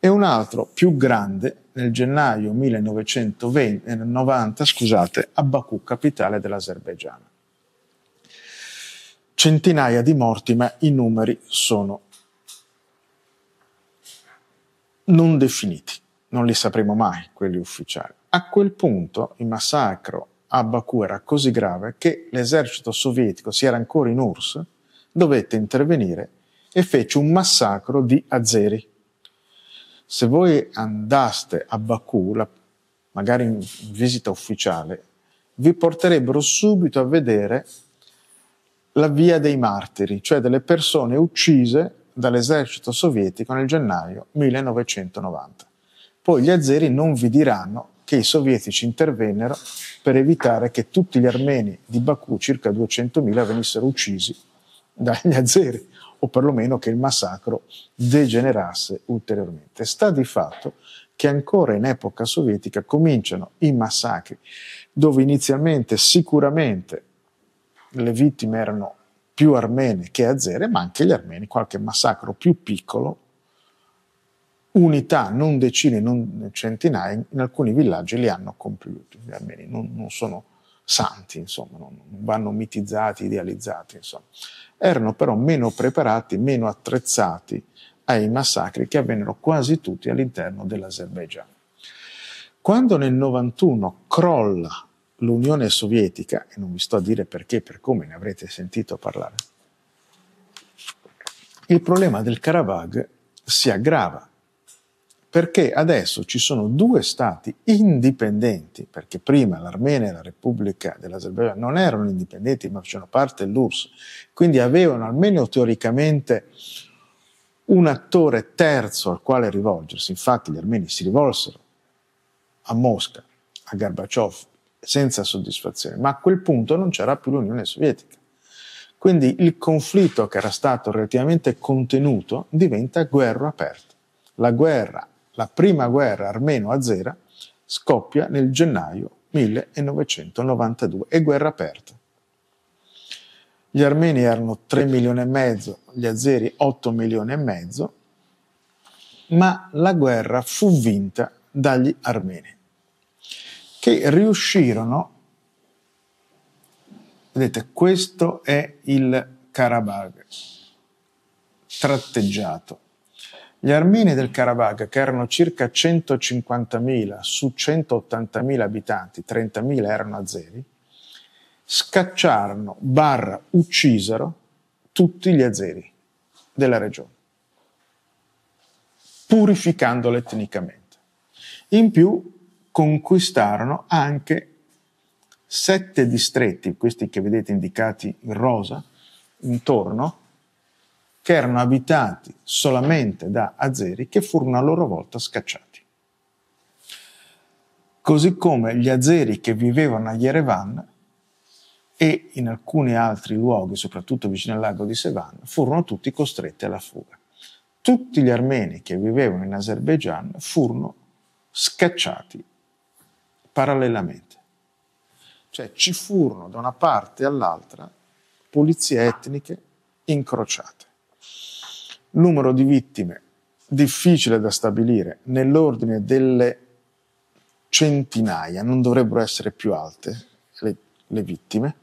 e un altro più grande nel gennaio 1990 eh, scusate, a Baku, capitale dell'Azerbaigian. Centinaia di morti, ma i numeri sono non definiti, non li sapremo mai quelli ufficiali. A quel punto il massacro a Baku era così grave che l'esercito sovietico, si era ancora in URSS, dovette intervenire e fece un massacro di azeri se voi andaste a Baku, la, magari in visita ufficiale, vi porterebbero subito a vedere la via dei martiri, cioè delle persone uccise dall'esercito sovietico nel gennaio 1990. Poi gli azeri non vi diranno che i sovietici intervennero per evitare che tutti gli armeni di Baku, circa 200.000, venissero uccisi dagli azeri o perlomeno che il massacro degenerasse ulteriormente. Sta di fatto che ancora in epoca sovietica cominciano i massacri, dove inizialmente sicuramente le vittime erano più armene che azere, ma anche gli armeni, qualche massacro più piccolo, unità, non decine, non centinaia, in alcuni villaggi li hanno compiuti, gli armeni non, non sono santi, insomma, non vanno mitizzati, idealizzati, insomma erano però meno preparati, meno attrezzati ai massacri che avvennero quasi tutti all'interno dell'Azerbaigian. Quando nel 91 crolla l'Unione Sovietica, e non vi sto a dire perché, per come ne avrete sentito parlare, il problema del Karabakh si aggrava perché adesso ci sono due stati indipendenti, perché prima l'Armenia e la Repubblica dell'Azerbaijan non erano indipendenti, ma facevano parte dell'URSS, quindi avevano almeno teoricamente un attore terzo al quale rivolgersi. Infatti gli armeni si rivolsero a Mosca, a Gorbaciov, senza soddisfazione, ma a quel punto non c'era più l'Unione Sovietica. Quindi il conflitto che era stato relativamente contenuto diventa guerra aperta. La guerra la prima guerra armeno-azera scoppia nel gennaio 1992, e guerra aperta. Gli armeni erano 3 milioni e mezzo, gli azeri 8 milioni e mezzo, ma la guerra fu vinta dagli armeni, che riuscirono, vedete, questo è il Karabakh tratteggiato gli armeni del Karabakh, che erano circa 150.000 su 180.000 abitanti, 30.000 erano azeri, scacciarono, barra, uccisero tutti gli azeri della regione, purificandolo etnicamente. In più conquistarono anche sette distretti, questi che vedete indicati in rosa, intorno che erano abitati solamente da azeri che furono a loro volta scacciati. Così come gli azeri che vivevano a Yerevan e in alcuni altri luoghi, soprattutto vicino al lago di Sevan, furono tutti costretti alla fuga. Tutti gli armeni che vivevano in Azerbaijan furono scacciati parallelamente. Cioè ci furono da una parte all'altra polizie etniche incrociate numero di vittime difficile da stabilire, nell'ordine delle centinaia, non dovrebbero essere più alte le, le vittime,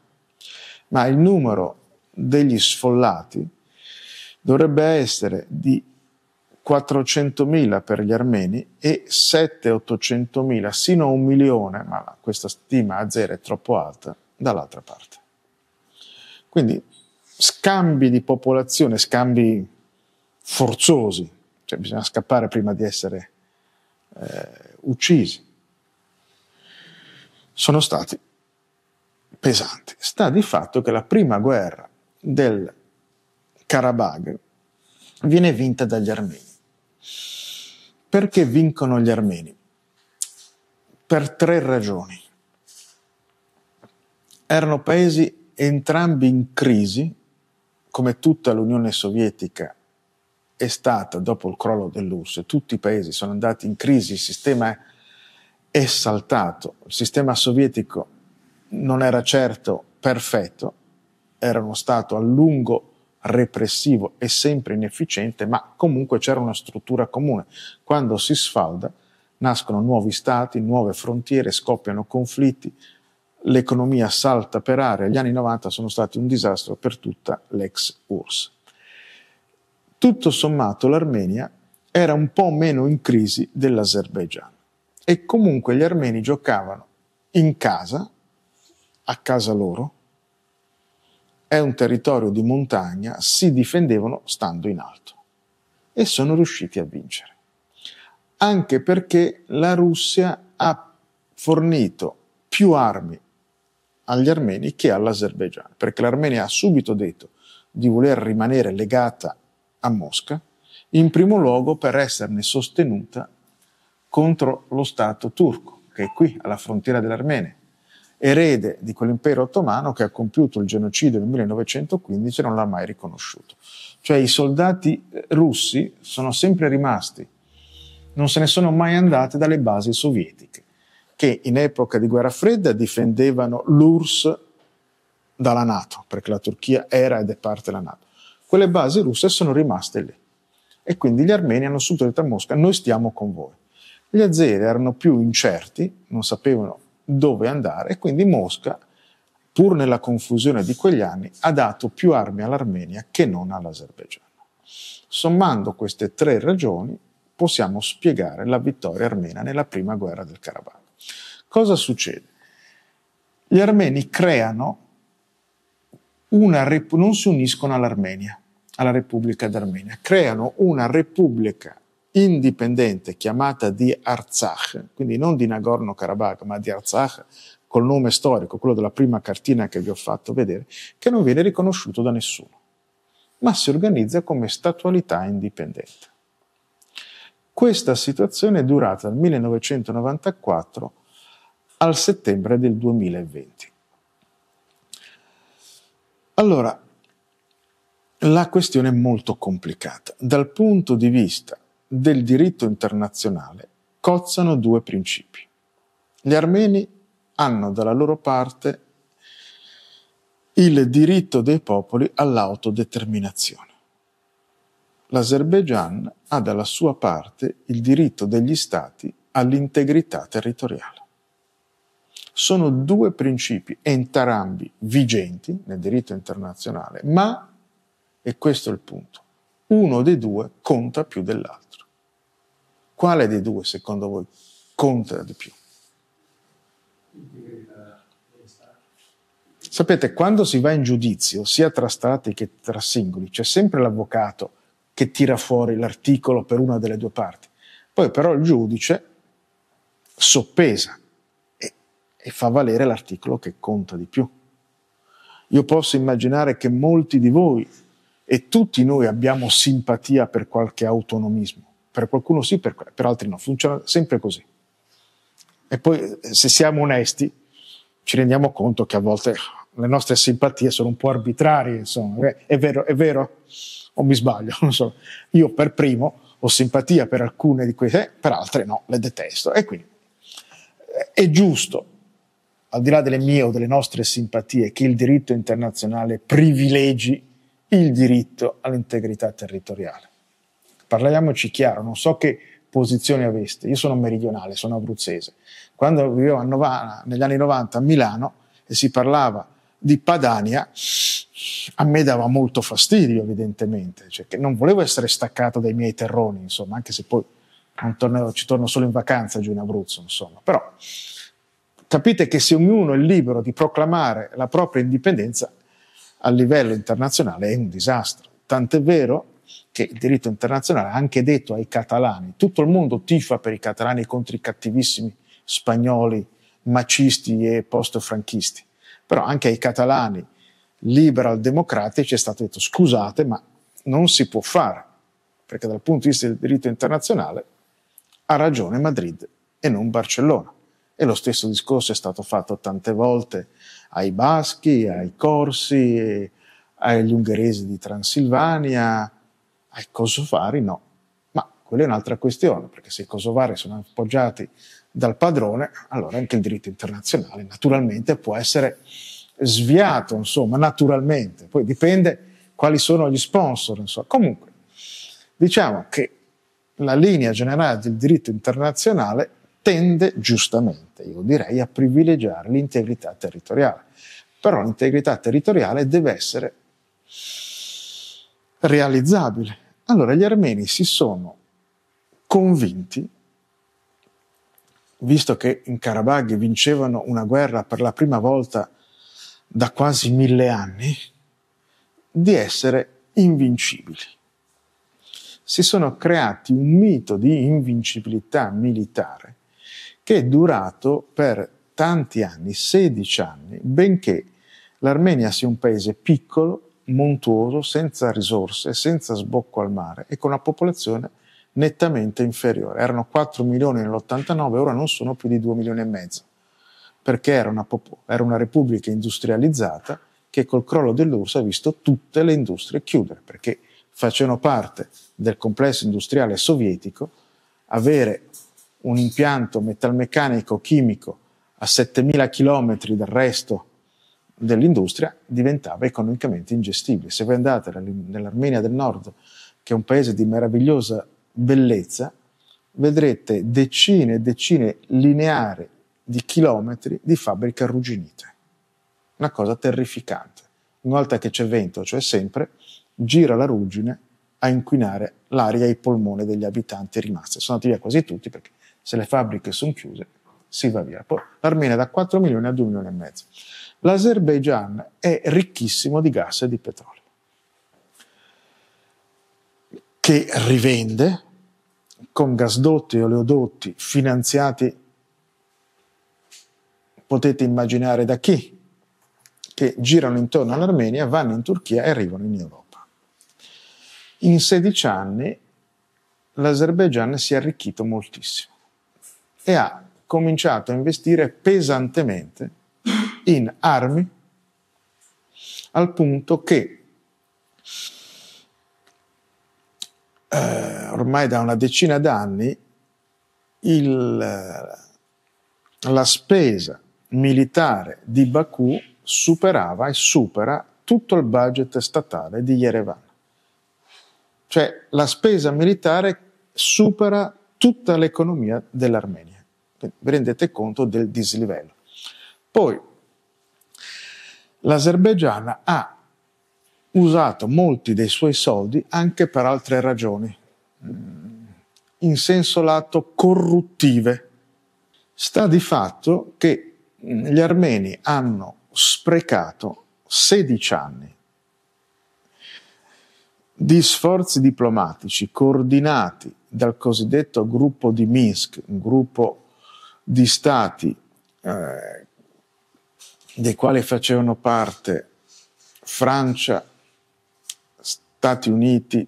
ma il numero degli sfollati dovrebbe essere di 400.000 per gli armeni e 7-800.000 sino a un milione, ma questa stima a zero è troppo alta, dall'altra parte. Quindi scambi di popolazione, scambi forzosi, cioè bisogna scappare prima di essere eh, uccisi, sono stati pesanti. Sta di fatto che la prima guerra del Karabakh viene vinta dagli armeni. Perché vincono gli armeni? Per tre ragioni. Erano paesi entrambi in crisi, come tutta l'Unione Sovietica è stata dopo il crollo dell'URSS, tutti i paesi sono andati in crisi, il sistema è saltato, il sistema sovietico non era certo perfetto, era uno Stato a lungo repressivo e sempre inefficiente, ma comunque c'era una struttura comune. Quando si sfalda nascono nuovi Stati, nuove frontiere, scoppiano conflitti, l'economia salta per aria. Gli anni 90 sono stati un disastro per tutta l'ex URSS tutto sommato l'Armenia era un po' meno in crisi dell'Azerbaigian e comunque gli armeni giocavano in casa, a casa loro, è un territorio di montagna, si difendevano stando in alto e sono riusciti a vincere. Anche perché la Russia ha fornito più armi agli armeni che all'Azerbaigian, perché l'Armenia ha subito detto di voler rimanere legata a Mosca, in primo luogo per esserne sostenuta contro lo Stato turco, che è qui alla frontiera dell'Armenia, erede di quell'impero ottomano che ha compiuto il genocidio nel 1915 e non l'ha mai riconosciuto. Cioè i soldati eh, russi sono sempre rimasti, non se ne sono mai andate dalle basi sovietiche, che in epoca di guerra fredda difendevano l'URSS dalla Nato, perché la Turchia era ed è parte della Nato quelle basi russe sono rimaste lì. E quindi gli armeni hanno subito detto a Mosca, noi stiamo con voi. Gli azeri erano più incerti, non sapevano dove andare e quindi Mosca, pur nella confusione di quegli anni, ha dato più armi all'Armenia che non all'Azerbaigian. Sommando queste tre ragioni, possiamo spiegare la vittoria armena nella prima guerra del Karabakh. Cosa succede? Gli armeni creano una rep- non si uniscono all'Armenia alla Repubblica d'Armenia. Creano una repubblica indipendente chiamata di Artsakh, quindi non di Nagorno-Karabakh, ma di Artsakh col nome storico, quello della prima cartina che vi ho fatto vedere, che non viene riconosciuto da nessuno, ma si organizza come statualità indipendente. Questa situazione è durata dal 1994 al settembre del 2020. Allora, la questione è molto complicata. Dal punto di vista del diritto internazionale cozzano due principi. Gli armeni hanno dalla loro parte il diritto dei popoli all'autodeterminazione. L'Azerbaigian ha dalla sua parte il diritto degli stati all'integrità territoriale. Sono due principi entrambi vigenti nel diritto internazionale, ma e questo è il punto. Uno dei due conta più dell'altro. Quale dei due, secondo voi, conta di più? Sapete, quando si va in giudizio, sia tra stati che tra singoli, c'è sempre l'avvocato che tira fuori l'articolo per una delle due parti. Poi però il giudice soppesa e, e fa valere l'articolo che conta di più. Io posso immaginare che molti di voi e tutti noi abbiamo simpatia per qualche autonomismo, per qualcuno sì, per, per altri no, funziona sempre così. E poi eh, se siamo onesti ci rendiamo conto che a volte le nostre simpatie sono un po' arbitrarie, insomma, eh, è vero, è vero o mi sbaglio, non so. Io per primo ho simpatia per alcune di queste, eh, per altre no, le detesto. E quindi è giusto, al di là delle mie o delle nostre simpatie, che il diritto internazionale privilegi il diritto all'integrità territoriale. Parliamoci chiaro, non so che posizione aveste, io sono meridionale, sono abruzzese. Quando vivevo Novana, negli anni 90 a Milano e si parlava di Padania, a me dava molto fastidio evidentemente, cioè che non volevo essere staccato dai miei terroni, insomma, anche se poi torno, ci torno solo in vacanza giù in Abruzzo, insomma. Però capite che se ognuno è libero di proclamare la propria indipendenza, a livello internazionale è un disastro. Tant'è vero che il diritto internazionale ha anche detto ai catalani, tutto il mondo tifa per i catalani contro i cattivissimi spagnoli, macisti e post-franchisti, però anche ai catalani liberal democratici è stato detto scusate ma non si può fare, perché dal punto di vista del diritto internazionale ha ragione Madrid e non Barcellona. E lo stesso discorso è stato fatto tante volte ai baschi, ai corsi, agli ungheresi di Transilvania, ai kosovari no. Ma quella è un'altra questione, perché se i kosovari sono appoggiati dal padrone, allora anche il diritto internazionale naturalmente può essere sviato, insomma, naturalmente. Poi dipende quali sono gli sponsor, insomma. Comunque, diciamo che la linea generale del diritto internazionale tende giustamente, io direi, a privilegiare l'integrità territoriale. Però l'integrità territoriale deve essere realizzabile. Allora gli armeni si sono convinti, visto che in Karabakh vincevano una guerra per la prima volta da quasi mille anni, di essere invincibili. Si sono creati un mito di invincibilità militare che è durato per tanti anni, 16 anni, benché l'Armenia sia un paese piccolo, montuoso, senza risorse, senza sbocco al mare e con una popolazione nettamente inferiore. Erano 4 milioni nell'89, ora non sono più di 2 milioni e mezzo, perché era una, pop- era una repubblica industrializzata che col crollo dell'URSS ha visto tutte le industrie chiudere, perché facevano parte del complesso industriale sovietico, avere un impianto metalmeccanico chimico a 7000 km dal resto dell'industria diventava economicamente ingestibile. Se voi andate nell'Armenia del Nord, che è un paese di meravigliosa bellezza, vedrete decine e decine lineari di chilometri di fabbriche arrugginite. Una cosa terrificante. Una volta che c'è vento, cioè sempre, gira la ruggine a inquinare l'aria e i polmoni degli abitanti rimasti. Sono andati via quasi tutti perché se le fabbriche sono chiuse, si va via. Poi, L'Armenia da 4 milioni a 2 milioni e mezzo. L'Azerbaijan è ricchissimo di gas e di petrolio, che rivende con gasdotti e oleodotti finanziati, potete immaginare da chi, che girano intorno all'Armenia, vanno in Turchia e arrivano in Europa. In 16 anni l'Azerbaijan si è arricchito moltissimo e ha cominciato a investire pesantemente in armi al punto che eh, ormai da una decina d'anni il, la spesa militare di Baku superava e supera tutto il budget statale di Yerevan. Cioè la spesa militare supera tutta l'economia dell'Armenia vi rendete conto del dislivello. Poi l'Azerbaigian ha usato molti dei suoi soldi anche per altre ragioni, mm, in senso lato corruttive. Sta di fatto che mm, gli armeni hanno sprecato 16 anni di sforzi diplomatici coordinati dal cosiddetto gruppo di Minsk, un gruppo di stati eh, dei quali facevano parte Francia, Stati Uniti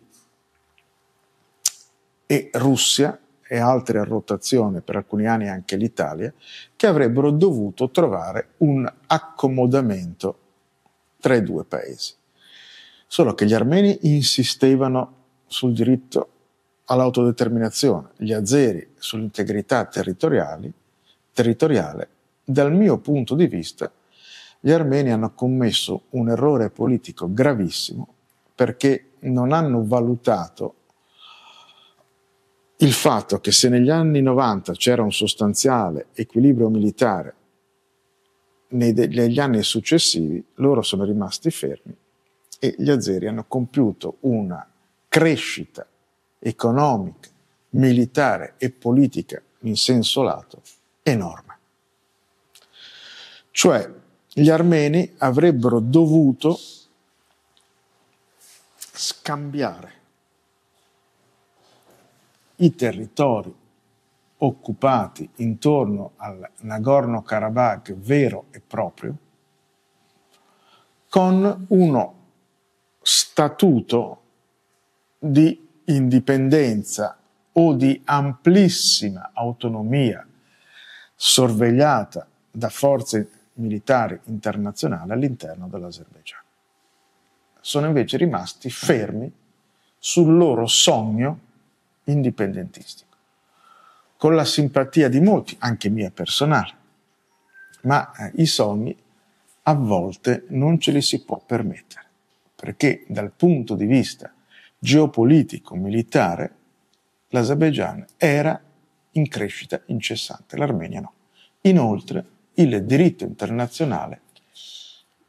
e Russia e altri a rotazione, per alcuni anni anche l'Italia, che avrebbero dovuto trovare un accomodamento tra i due paesi. Solo che gli armeni insistevano sul diritto all'autodeterminazione, gli azeri sull'integrità territoriale territoriale, dal mio punto di vista gli armeni hanno commesso un errore politico gravissimo perché non hanno valutato il fatto che se negli anni 90 c'era un sostanziale equilibrio militare, negli anni successivi loro sono rimasti fermi e gli azeri hanno compiuto una crescita economica, militare e politica in senso lato enorme. Cioè gli armeni avrebbero dovuto scambiare i territori occupati intorno al Nagorno-Karabakh vero e proprio con uno statuto di indipendenza o di amplissima autonomia sorvegliata da forze militari internazionali all'interno dell'Azerbaigian. Sono invece rimasti fermi sul loro sogno indipendentistico, con la simpatia di molti, anche mia personale, ma eh, i sogni a volte non ce li si può permettere, perché dal punto di vista geopolitico-militare l'Azerbaigian era in crescita incessante, l'Armenia no. Inoltre il diritto internazionale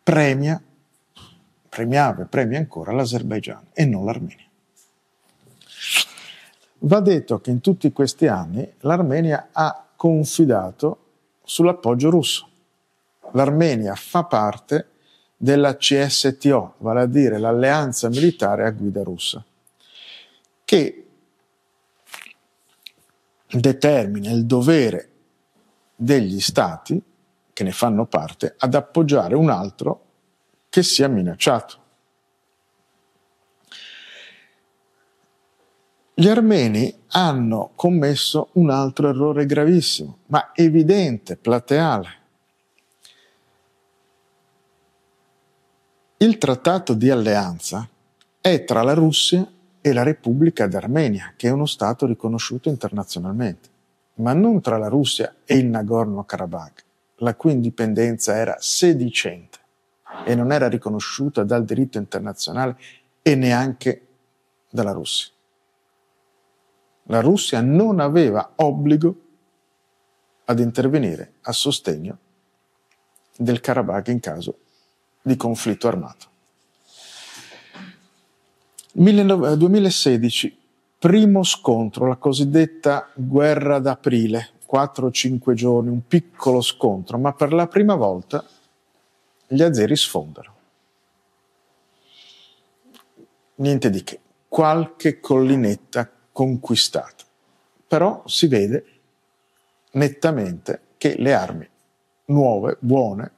premia, premiava e premia ancora l'Azerbaigian e non l'Armenia. Va detto che in tutti questi anni l'Armenia ha confidato sull'appoggio russo. L'Armenia fa parte della CSTO, vale a dire l'alleanza militare a guida russa, che determina il dovere degli stati che ne fanno parte ad appoggiare un altro che sia minacciato. Gli armeni hanno commesso un altro errore gravissimo, ma evidente, plateale. Il trattato di alleanza è tra la Russia e la Repubblica d'Armenia, che è uno Stato riconosciuto internazionalmente, ma non tra la Russia e il Nagorno-Karabakh, la cui indipendenza era sedicente e non era riconosciuta dal diritto internazionale e neanche dalla Russia. La Russia non aveva obbligo ad intervenire a sostegno del Karabakh in caso di conflitto armato. 2016, eh, primo scontro, la cosiddetta guerra d'aprile, 4-5 giorni, un piccolo scontro, ma per la prima volta gli azeri sfondano. Niente di che, qualche collinetta conquistata, però si vede nettamente che le armi nuove, buone,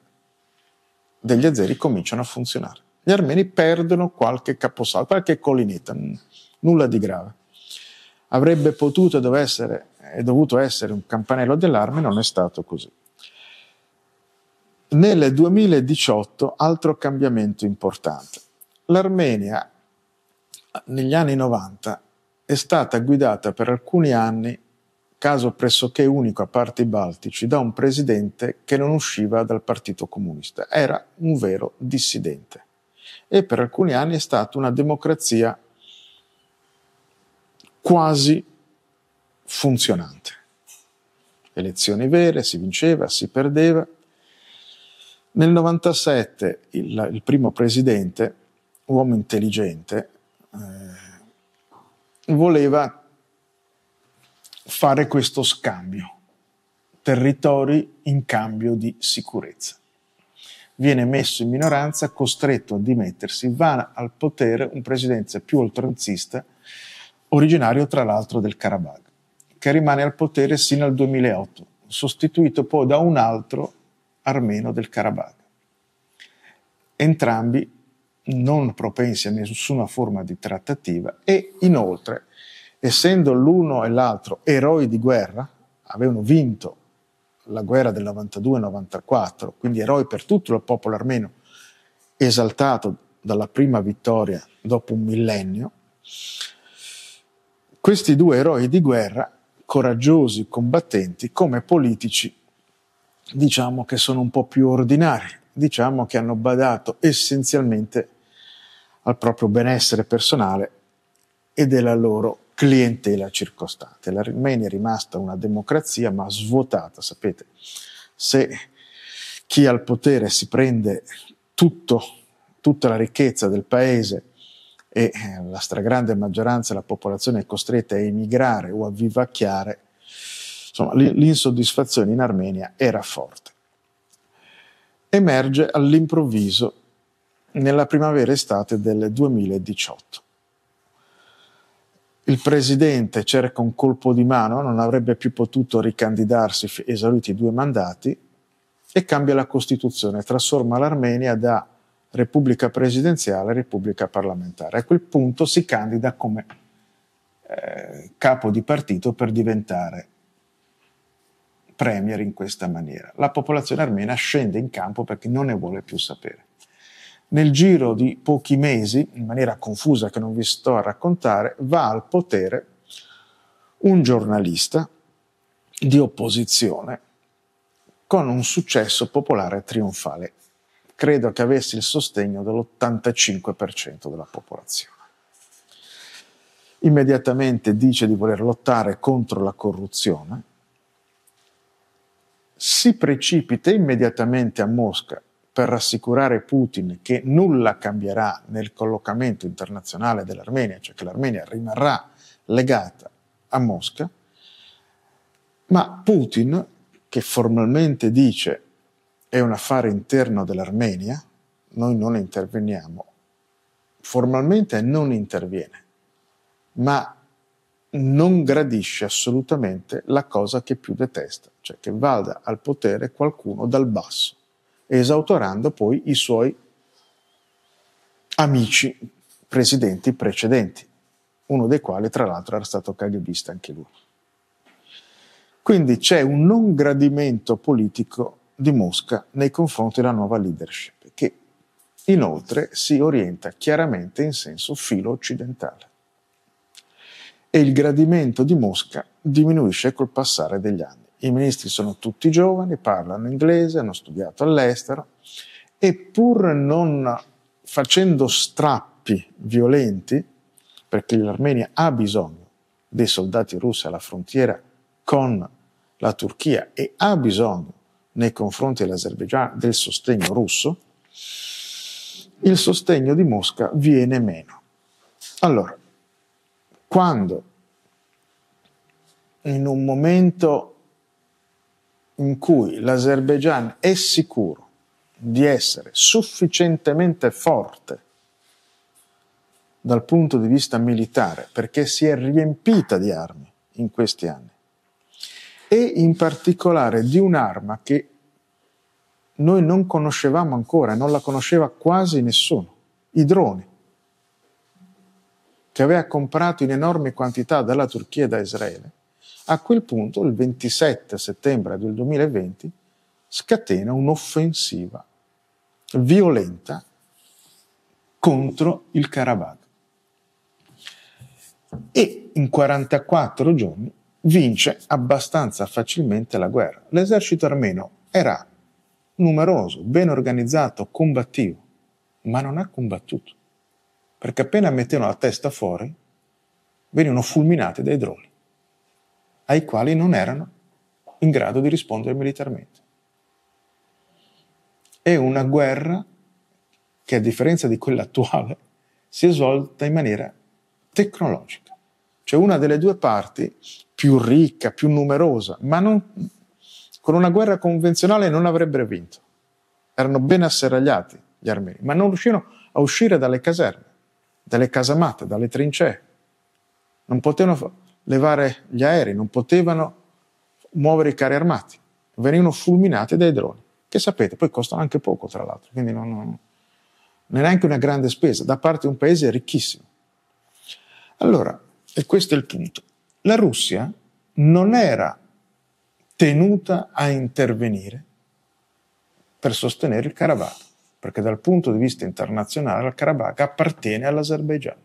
degli azeri cominciano a funzionare gli armeni perdono qualche caposaldo, qualche collinetta, nulla di grave. Avrebbe potuto e dovesse dovuto essere un campanello dell'arme, non è stato così. Nel 2018 altro cambiamento importante. L'Armenia negli anni 90 è stata guidata per alcuni anni, caso pressoché unico a parte i baltici, da un presidente che non usciva dal Partito Comunista, era un vero dissidente e per alcuni anni è stata una democrazia quasi funzionante. Elezioni vere, si vinceva, si perdeva. Nel 97 il, il primo presidente, uomo intelligente, eh, voleva fare questo scambio, territori in cambio di sicurezza viene messo in minoranza, costretto a dimettersi, va al potere un presidente più oltranzista, originario tra l'altro del Karabakh, che rimane al potere sino al 2008, sostituito poi da un altro armeno del Karabakh. Entrambi non propensi a nessuna forma di trattativa e inoltre, essendo l'uno e l'altro eroi di guerra, avevano vinto la guerra del 92-94, quindi eroe per tutto il popolo armeno, esaltato dalla prima vittoria dopo un millennio, questi due eroi di guerra, coraggiosi combattenti, come politici, diciamo che sono un po' più ordinari, diciamo che hanno badato essenzialmente al proprio benessere personale e della loro clientela circostante. L'Armenia è rimasta una democrazia ma svuotata, sapete, se chi al potere si prende tutto, tutta la ricchezza del paese e eh, la stragrande maggioranza della popolazione è costretta a emigrare o a vivacchiare, insomma l'insoddisfazione in Armenia era forte. Emerge all'improvviso nella primavera-estate del 2018 il presidente cerca un colpo di mano, non avrebbe più potuto ricandidarsi esauriti i due mandati, e cambia la Costituzione, trasforma l'Armenia da repubblica presidenziale a repubblica parlamentare. A quel punto si candida come eh, capo di partito per diventare premier in questa maniera. La popolazione armena scende in campo perché non ne vuole più sapere nel giro di pochi mesi, in maniera confusa che non vi sto a raccontare, va al potere un giornalista di opposizione con un successo popolare trionfale. Credo che avesse il sostegno dell'85% della popolazione. Immediatamente dice di voler lottare contro la corruzione, si precipita immediatamente a Mosca per rassicurare Putin che nulla cambierà nel collocamento internazionale dell'Armenia, cioè che l'Armenia rimarrà legata a Mosca, ma Putin, che formalmente dice è un affare interno dell'Armenia, noi non interveniamo, formalmente non interviene, ma non gradisce assolutamente la cosa che più detesta, cioè che vada al potere qualcuno dal basso esautorando poi i suoi amici presidenti precedenti, uno dei quali tra l'altro era stato caghebista anche lui. Quindi c'è un non gradimento politico di Mosca nei confronti della nuova leadership, che inoltre si orienta chiaramente in senso filo occidentale. E il gradimento di Mosca diminuisce col passare degli anni. I ministri sono tutti giovani, parlano inglese, hanno studiato all'estero e pur non facendo strappi violenti, perché l'Armenia ha bisogno dei soldati russi alla frontiera con la Turchia e ha bisogno nei confronti dell'Azerbaijan del sostegno russo, il sostegno di Mosca viene meno. Allora, quando in un momento in cui l'Azerbaigian è sicuro di essere sufficientemente forte dal punto di vista militare, perché si è riempita di armi in questi anni, e in particolare di un'arma che noi non conoscevamo ancora, non la conosceva quasi nessuno, i droni, che aveva comprato in enormi quantità dalla Turchia e da Israele, a quel punto, il 27 settembre del 2020, scatena un'offensiva violenta contro il Karabakh. E in 44 giorni vince abbastanza facilmente la guerra. L'esercito armeno era numeroso, ben organizzato, combattivo, ma non ha combattuto, perché appena mettevano la testa fuori venivano fulminati dai droni ai quali non erano in grado di rispondere militarmente. È una guerra che a differenza di quella attuale si è svolta in maniera tecnologica. Cioè una delle due parti più ricca, più numerosa, ma non, con una guerra convenzionale non avrebbero vinto. Erano ben asserragliati gli armeni, ma non riuscirono a uscire dalle caserme, dalle casamate, dalle trincee. Non potevano levare gli aerei, non potevano muovere i carri armati, venivano fulminati dai droni, che sapete, poi costano anche poco tra l'altro, quindi non, non è neanche una grande spesa, da parte di un paese ricchissimo. Allora, e questo è il punto, la Russia non era tenuta a intervenire per sostenere il Karabakh, perché dal punto di vista internazionale il Karabakh appartiene all'Azerbaigian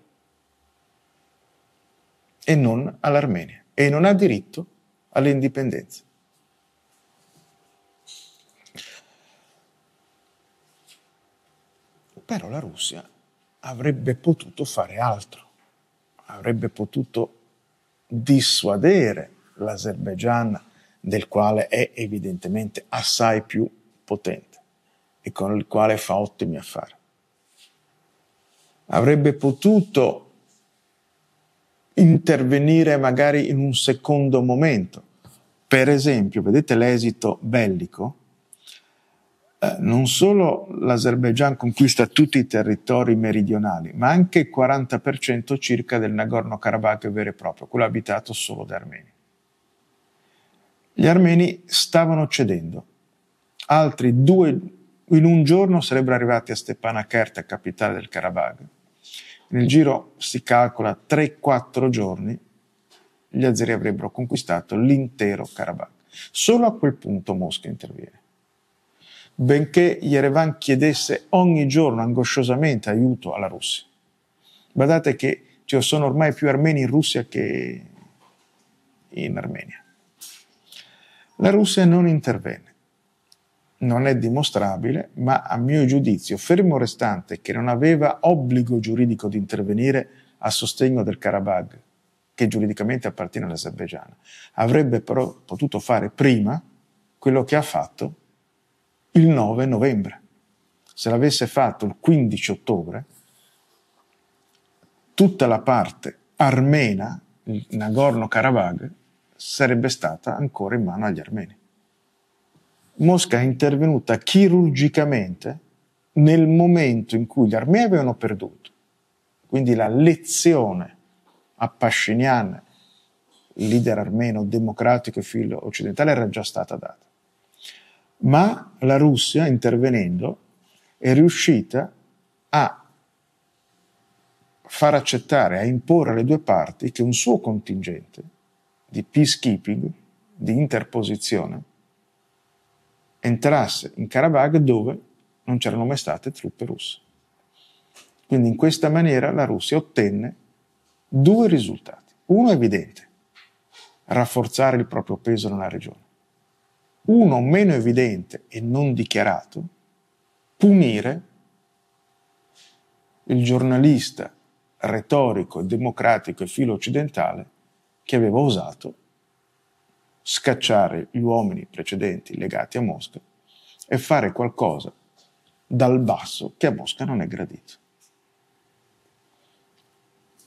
e non all'Armenia e non ha diritto all'indipendenza. Però la Russia avrebbe potuto fare altro, avrebbe potuto dissuadere l'Azerbaigian, del quale è evidentemente assai più potente e con il quale fa ottimi affari. Avrebbe potuto intervenire magari in un secondo momento. Per esempio, vedete l'esito bellico? Eh, non solo l'Azerbaigian conquista tutti i territori meridionali, ma anche il 40% circa del Nagorno-Karabakh vero e proprio, quello abitato solo da armeni. Gli armeni stavano cedendo. Altri due in un giorno sarebbero arrivati a Stepanakert, capitale del Karabakh, nel giro, si calcola, 3-4 giorni, gli azeri avrebbero conquistato l'intero Karabakh. Solo a quel punto Mosca interviene. Benché Yerevan chiedesse ogni giorno angosciosamente aiuto alla Russia. Guardate che ci cioè, sono ormai più armeni in Russia che in Armenia. La Russia non intervenne non è dimostrabile, ma a mio giudizio, fermo restante che non aveva obbligo giuridico di intervenire a sostegno del Karabakh, che giuridicamente appartiene all'Azerbaigian, avrebbe però potuto fare prima quello che ha fatto il 9 novembre. Se l'avesse fatto il 15 ottobre, tutta la parte armena, il Nagorno-Karabakh, sarebbe stata ancora in mano agli armeni. Mosca è intervenuta chirurgicamente nel momento in cui gli armeni avevano perduto. Quindi la lezione a appasciniana, leader armeno democratico e filo occidentale, era già stata data. Ma la Russia, intervenendo, è riuscita a far accettare, a imporre alle due parti che un suo contingente di peacekeeping, di interposizione, entrasse in Karabakh dove non c'erano mai state truppe russe. Quindi in questa maniera la Russia ottenne due risultati. Uno evidente, rafforzare il proprio peso nella regione. Uno meno evidente e non dichiarato, punire il giornalista retorico, democratico e filo occidentale che aveva osato scacciare gli uomini precedenti legati a Mosca e fare qualcosa dal basso che a Mosca non è gradito.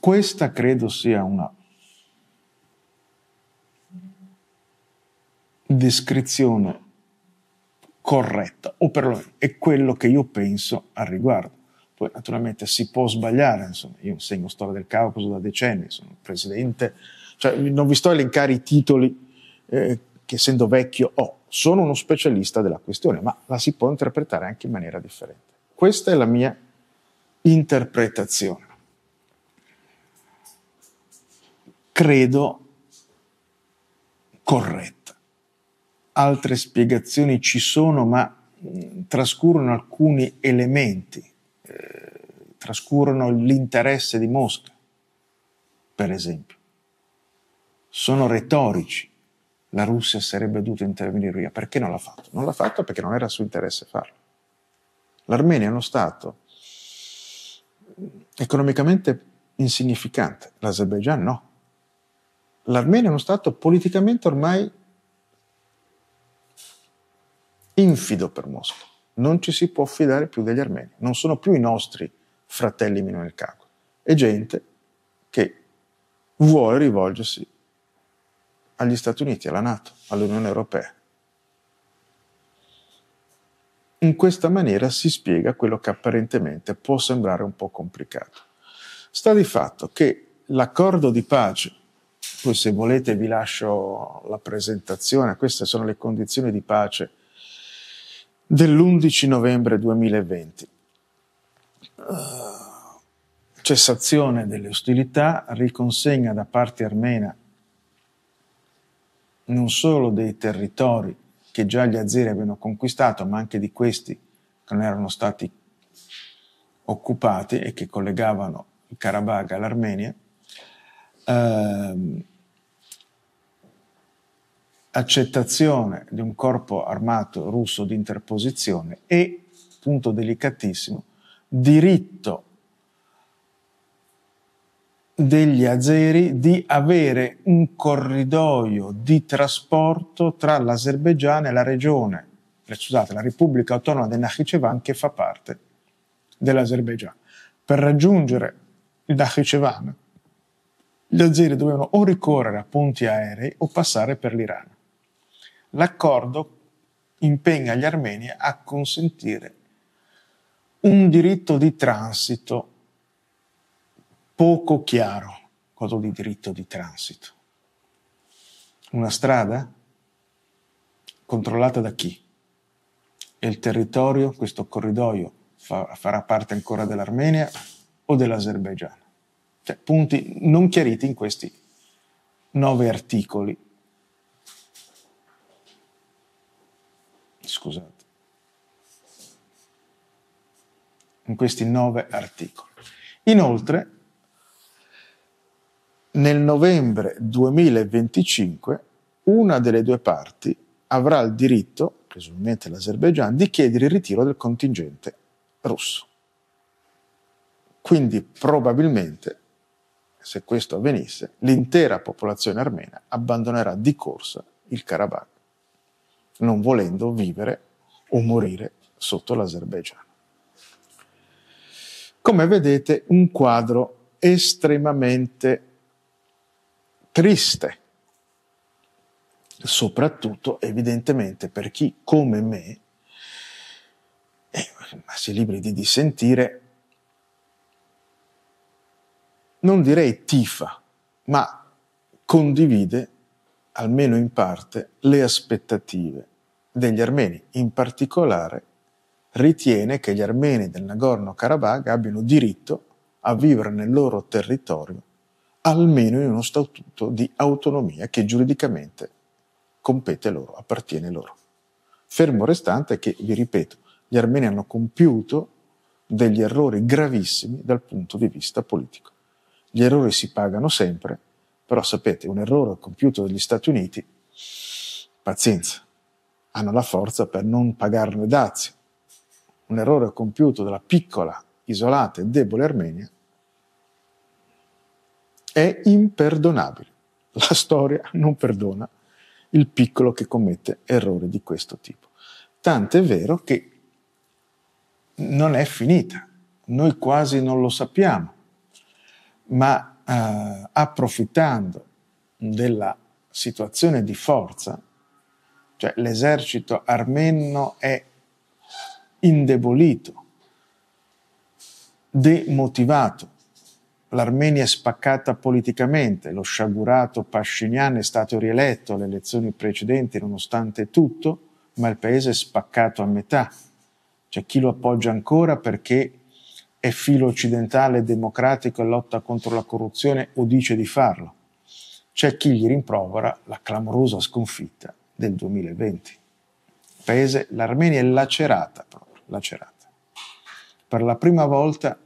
Questa credo sia una descrizione corretta, o perlomeno è quello che io penso al riguardo. Poi naturalmente si può sbagliare, insomma, io insegno storia del Caucaso da decenni, sono presidente, cioè non vi sto a elencare i titoli eh, che essendo vecchio ho, oh, sono uno specialista della questione, ma la si può interpretare anche in maniera differente. Questa è la mia interpretazione. Credo corretta. Altre spiegazioni ci sono, ma mm, trascurano alcuni elementi, eh, trascurano l'interesse di Mosca, per esempio. Sono retorici la Russia sarebbe dovuta intervenire via. Perché non l'ha fatto? Non l'ha fatto perché non era suo interesse farlo. L'Armenia è uno Stato economicamente insignificante, l'Azerbaigian no. L'Armenia è uno Stato politicamente ormai infido per Mosca. Non ci si può fidare più degli armeni, non sono più i nostri fratelli meno nel caco. È gente che vuole rivolgersi agli Stati Uniti, alla Nato, all'Unione Europea. In questa maniera si spiega quello che apparentemente può sembrare un po' complicato. Sta di fatto che l'accordo di pace, poi se volete vi lascio la presentazione, queste sono le condizioni di pace dell'11 novembre 2020. Eh, cessazione delle ostilità, riconsegna da parte armena non solo dei territori che già gli azeri avevano conquistato, ma anche di questi che non erano stati occupati e che collegavano il Karabakh all'Armenia, ehm, accettazione di un corpo armato russo di interposizione e, punto delicatissimo, diritto degli azeri di avere un corridoio di trasporto tra l'Azerbaigian e la regione, eh, scusate, la Repubblica Autonoma del Nakhichevan che fa parte dell'Azerbaigian. Per raggiungere il Nakhichevan, gli azeri dovevano o ricorrere a ponti aerei o passare per l'Iran. L'accordo impegna gli armeni a consentire un diritto di transito poco chiaro cosa di diritto di transito. Una strada controllata da chi? E il territorio, questo corridoio, fa, farà parte ancora dell'Armenia o dell'Azerbaigian? Cioè, punti non chiariti in questi nove articoli. Scusate. In questi nove articoli. Inoltre, nel novembre 2025 una delle due parti avrà il diritto, presumibilmente l'Azerbaigian, di chiedere il ritiro del contingente russo. Quindi probabilmente, se questo avvenisse, l'intera popolazione armena abbandonerà di corsa il Karabakh, non volendo vivere o morire sotto l'Azerbaigian. Come vedete, un quadro estremamente triste, soprattutto evidentemente per chi come me eh, si libri di dissentire, non direi tifa, ma condivide, almeno in parte, le aspettative degli armeni. In particolare ritiene che gli armeni del Nagorno-Karabakh abbiano diritto a vivere nel loro territorio almeno in uno statuto di autonomia che giuridicamente compete loro, appartiene loro. Fermo restante che, vi ripeto, gli armeni hanno compiuto degli errori gravissimi dal punto di vista politico. Gli errori si pagano sempre, però sapete, un errore compiuto dagli Stati Uniti, pazienza, hanno la forza per non pagarne dazi. Un errore compiuto dalla piccola, isolata e debole Armenia è imperdonabile. La storia non perdona il piccolo che commette errori di questo tipo. Tant'è vero che non è finita, noi quasi non lo sappiamo, ma eh, approfittando della situazione di forza, cioè l'esercito armeno è indebolito, demotivato, L'Armenia è spaccata politicamente, lo sciagurato Pashinyan è stato rieletto alle elezioni precedenti nonostante tutto, ma il paese è spaccato a metà. C'è chi lo appoggia ancora perché è filo occidentale democratico e lotta contro la corruzione o dice di farlo. C'è chi gli rimprovera la clamorosa sconfitta del 2020. Il paese, l'Armenia è lacerata proprio, lacerata. Per la prima volta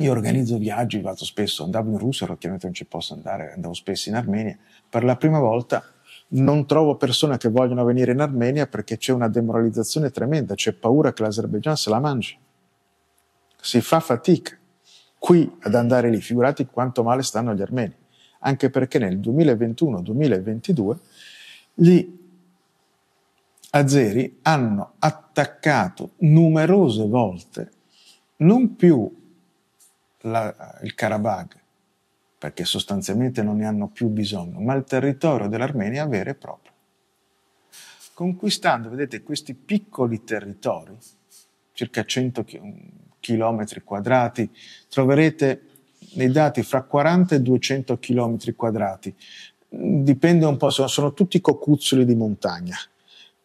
io organizzo viaggi, vado spesso, andavo in Russia, chiaramente non ci posso andare, andavo spesso in Armenia. Per la prima volta non trovo persone che vogliono venire in Armenia perché c'è una demoralizzazione tremenda, c'è paura che l'Azerbaijan se la mangi. Si fa fatica qui ad andare lì, figurati quanto male stanno gli armeni, anche perché nel 2021-2022 gli azeri hanno attaccato numerose volte non più la, il Karabakh, perché sostanzialmente non ne hanno più bisogno, ma il territorio dell'Armenia vero e proprio. Conquistando, vedete, questi piccoli territori, circa 100 km quadrati, troverete nei dati fra 40 e 200 km quadrati, dipende un po', sono, sono tutti cocuzzoli di montagna,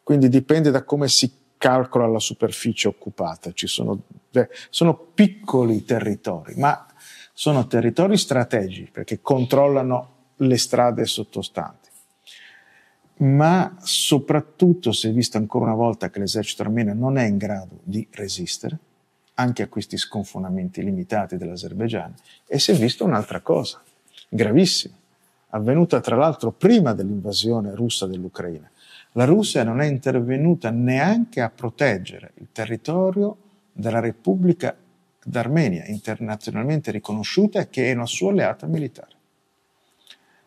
quindi dipende da come si calcola la superficie occupata, ci sono, cioè, sono piccoli territori, ma sono territori strategici perché controllano le strade sottostanti. Ma soprattutto si è visto ancora una volta che l'esercito armeno non è in grado di resistere, anche a questi sconfinamenti limitati dell'Azerbaigian, e si è visto un'altra cosa, gravissima, avvenuta tra l'altro prima dell'invasione russa dell'Ucraina, la Russia non è intervenuta neanche a proteggere il territorio della Repubblica d'Armenia, internazionalmente riconosciuta che è una sua alleata militare.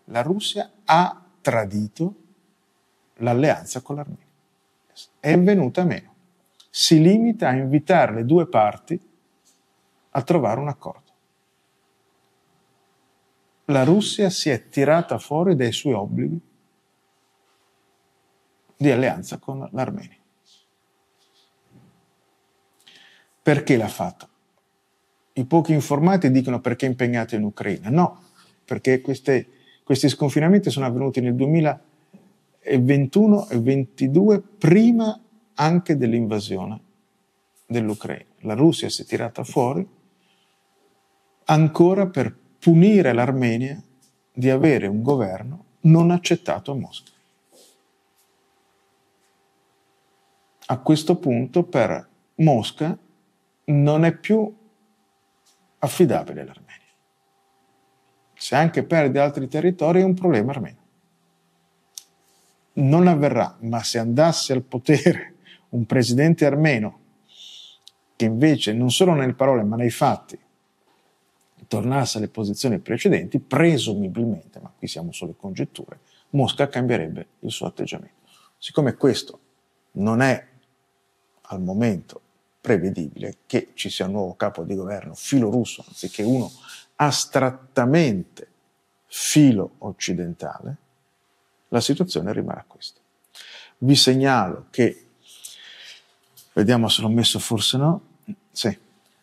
La Russia ha tradito l'alleanza con l'Armenia. È venuta meno. Si limita a invitare le due parti a trovare un accordo. La Russia si è tirata fuori dai suoi obblighi di alleanza con l'Armenia. Perché l'ha fatto? I pochi informati dicono perché è impegnato in Ucraina. No, perché queste, questi sconfinamenti sono avvenuti nel 2021 e 2022, prima anche dell'invasione dell'Ucraina. La Russia si è tirata fuori ancora per punire l'Armenia di avere un governo non accettato a Mosca. a questo punto per Mosca non è più affidabile l'Armenia. Se anche perde altri territori è un problema armeno. Non avverrà, ma se andasse al potere un presidente armeno che invece non solo nelle parole ma nei fatti tornasse alle posizioni precedenti, presumibilmente, ma qui siamo solo congetture, Mosca cambierebbe il suo atteggiamento. Siccome questo non è al momento prevedibile che ci sia un nuovo capo di governo filo russo, anziché uno astrattamente filo occidentale, la situazione rimarrà questa. Vi segnalo che, vediamo se l'ho messo forse no, sì,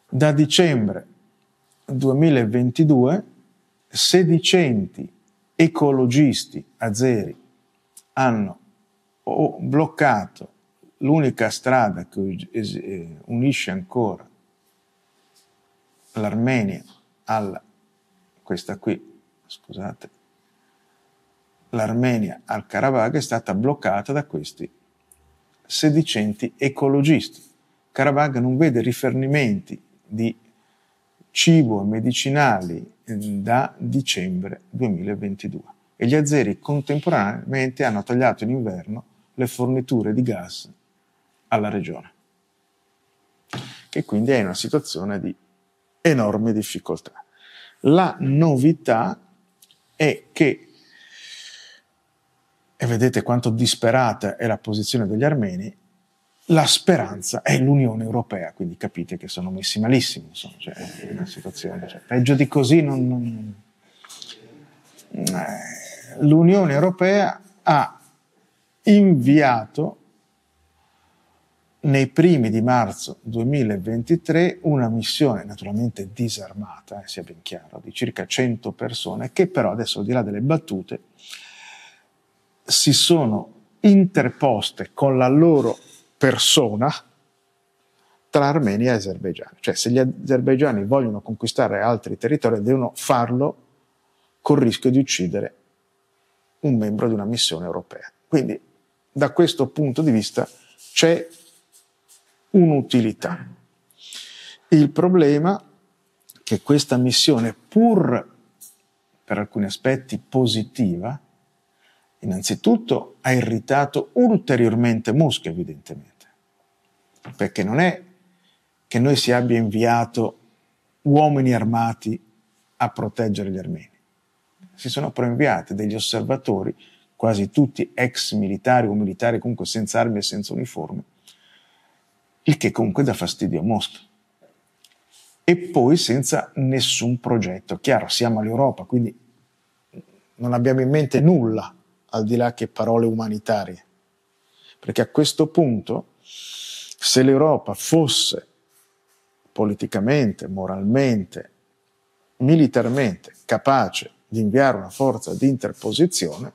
da dicembre 2022 sedicenti ecologisti azeri hanno bloccato l'unica strada che eh, unisce ancora l'Armenia alla, questa qui, scusate, l'Armenia al Karabakh è stata bloccata da questi sedicenti ecologisti. Karabakh non vede rifornimenti di cibo e medicinali eh, da dicembre 2022 e gli azeri contemporaneamente hanno tagliato in inverno le forniture di gas alla regione, che quindi è in una situazione di enorme difficoltà. La novità è che, e vedete quanto disperata è la posizione degli armeni, la speranza è l'Unione Europea, quindi capite che sono messi malissimo, insomma, cioè, è una situazione, cioè, peggio di così non, non... Eh, l'Unione Europea ha inviato nei primi di marzo 2023 una missione naturalmente disarmata, eh, sia ben chiaro, di circa 100 persone che però adesso al di là delle battute si sono interposte con la loro persona tra Armenia e Azerbaigian. Cioè se gli azerbaigiani vogliono conquistare altri territori devono farlo col rischio di uccidere un membro di una missione europea. Quindi da questo punto di vista c'è un'utilità. Il problema è che questa missione, pur per alcuni aspetti positiva, innanzitutto ha irritato ulteriormente Mosca, evidentemente, perché non è che noi si abbia inviato uomini armati a proteggere gli armeni. Si sono però inviati degli osservatori, quasi tutti ex militari o militari comunque senza armi e senza uniforme, il che comunque dà fastidio a Mosca. E poi senza nessun progetto. Chiaro, siamo all'Europa, quindi non abbiamo in mente nulla al di là che parole umanitarie. Perché a questo punto, se l'Europa fosse politicamente, moralmente, militarmente capace di inviare una forza di interposizione,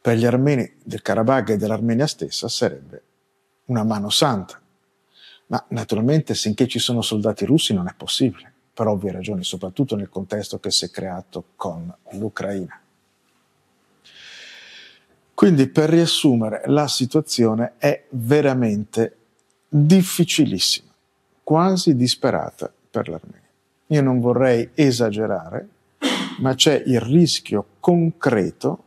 per gli armeni del Karabakh e dell'Armenia stessa sarebbe una mano santa. Ma naturalmente sinché ci sono soldati russi non è possibile, per ovvie ragioni, soprattutto nel contesto che si è creato con l'Ucraina. Quindi per riassumere, la situazione è veramente difficilissima, quasi disperata per l'Armenia. Io non vorrei esagerare, ma c'è il rischio concreto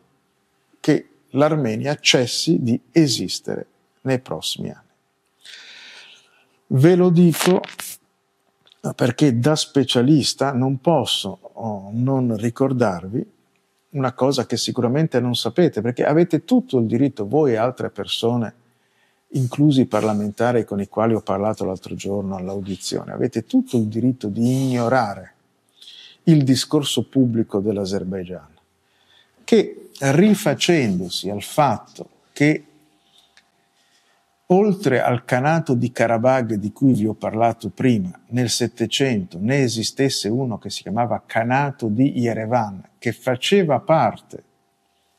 che l'Armenia cessi di esistere nei prossimi anni. Ve lo dico perché da specialista non posso oh, non ricordarvi una cosa che sicuramente non sapete, perché avete tutto il diritto, voi e altre persone, inclusi i parlamentari con i quali ho parlato l'altro giorno all'audizione, avete tutto il diritto di ignorare il discorso pubblico dell'Azerbaigian, che rifacendosi al fatto che oltre al canato di Karabag di cui vi ho parlato prima, nel Settecento ne esistesse uno che si chiamava canato di Yerevan, che faceva parte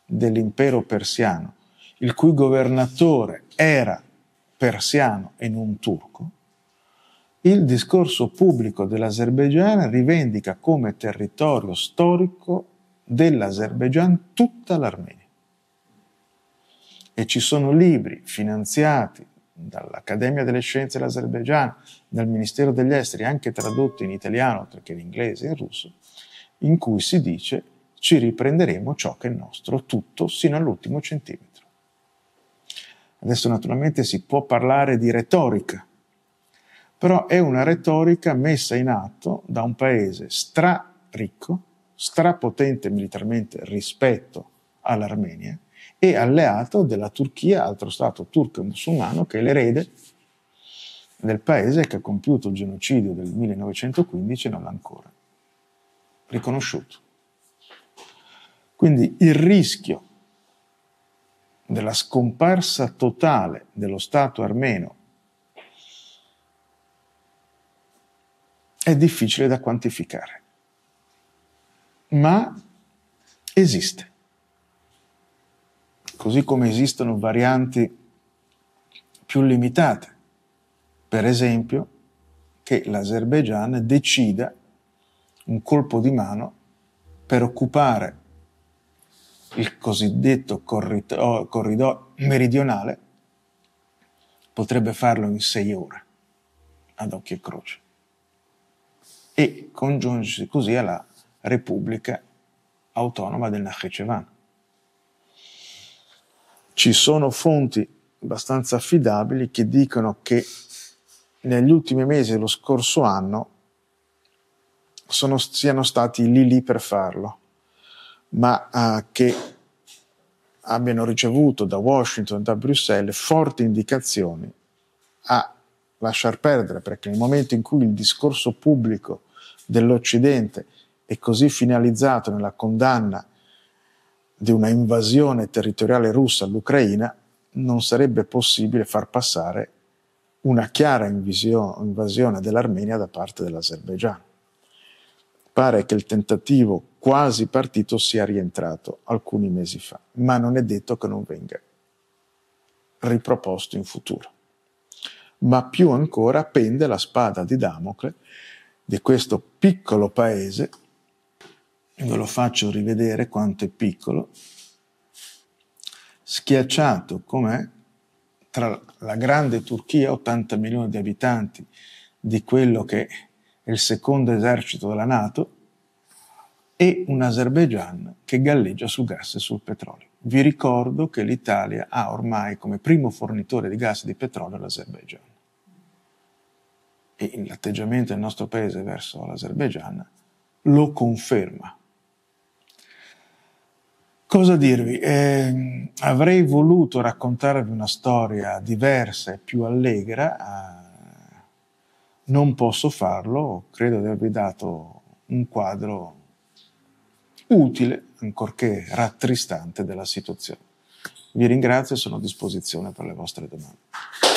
dell'impero persiano, il cui governatore era persiano e non turco, il discorso pubblico dell'Azerbaigian rivendica come territorio storico dell'Azerbaigian tutta l'Armenia e ci sono libri finanziati dall'Accademia delle Scienze dell'Azerbaigian, dal Ministero degli Esteri, anche tradotti in italiano, oltre che in inglese e in russo, in cui si dice ci riprenderemo ciò che è nostro, tutto sino all'ultimo centimetro. Adesso naturalmente si può parlare di retorica, però è una retorica messa in atto da un paese straricco, strapotente militarmente rispetto all'Armenia, e alleato della Turchia, altro Stato turco musulmano che è l'erede del paese che ha compiuto il genocidio del 1915 e non l'ha ancora riconosciuto. Quindi il rischio della scomparsa totale dello Stato armeno è difficile da quantificare, ma esiste così come esistono varianti più limitate. Per esempio, che l'Azerbaigian decida un colpo di mano per occupare il cosiddetto corrido- corridoio meridionale, potrebbe farlo in sei ore, ad occhio e croce, e congiungersi così alla Repubblica Autonoma del Nakhchivan. Ci sono fonti abbastanza affidabili che dicono che negli ultimi mesi dello scorso anno sono, siano stati lì lì per farlo, ma eh, che abbiano ricevuto da Washington, da Bruxelles, forti indicazioni a lasciar perdere, perché nel momento in cui il discorso pubblico dell'Occidente è così finalizzato nella condanna di una invasione territoriale russa all'Ucraina, non sarebbe possibile far passare una chiara invasione dell'Armenia da parte dell'Azerbaigian. Pare che il tentativo quasi partito sia rientrato alcuni mesi fa, ma non è detto che non venga riproposto in futuro. Ma più ancora pende la spada di Damocle di questo piccolo paese ve lo faccio rivedere quanto è piccolo, schiacciato com'è tra la grande Turchia, 80 milioni di abitanti, di quello che è il secondo esercito della Nato, e un Azerbaijan che galleggia sul gas e sul petrolio. Vi ricordo che l'Italia ha ormai come primo fornitore di gas e di petrolio l'Azerbaijan. E l'atteggiamento del nostro paese verso l'Azerbaijan lo conferma. Cosa dirvi? Eh, avrei voluto raccontarvi una storia diversa e più allegra, eh, non posso farlo, credo di avervi dato un quadro utile, ancorché rattristante, della situazione. Vi ringrazio e sono a disposizione per le vostre domande.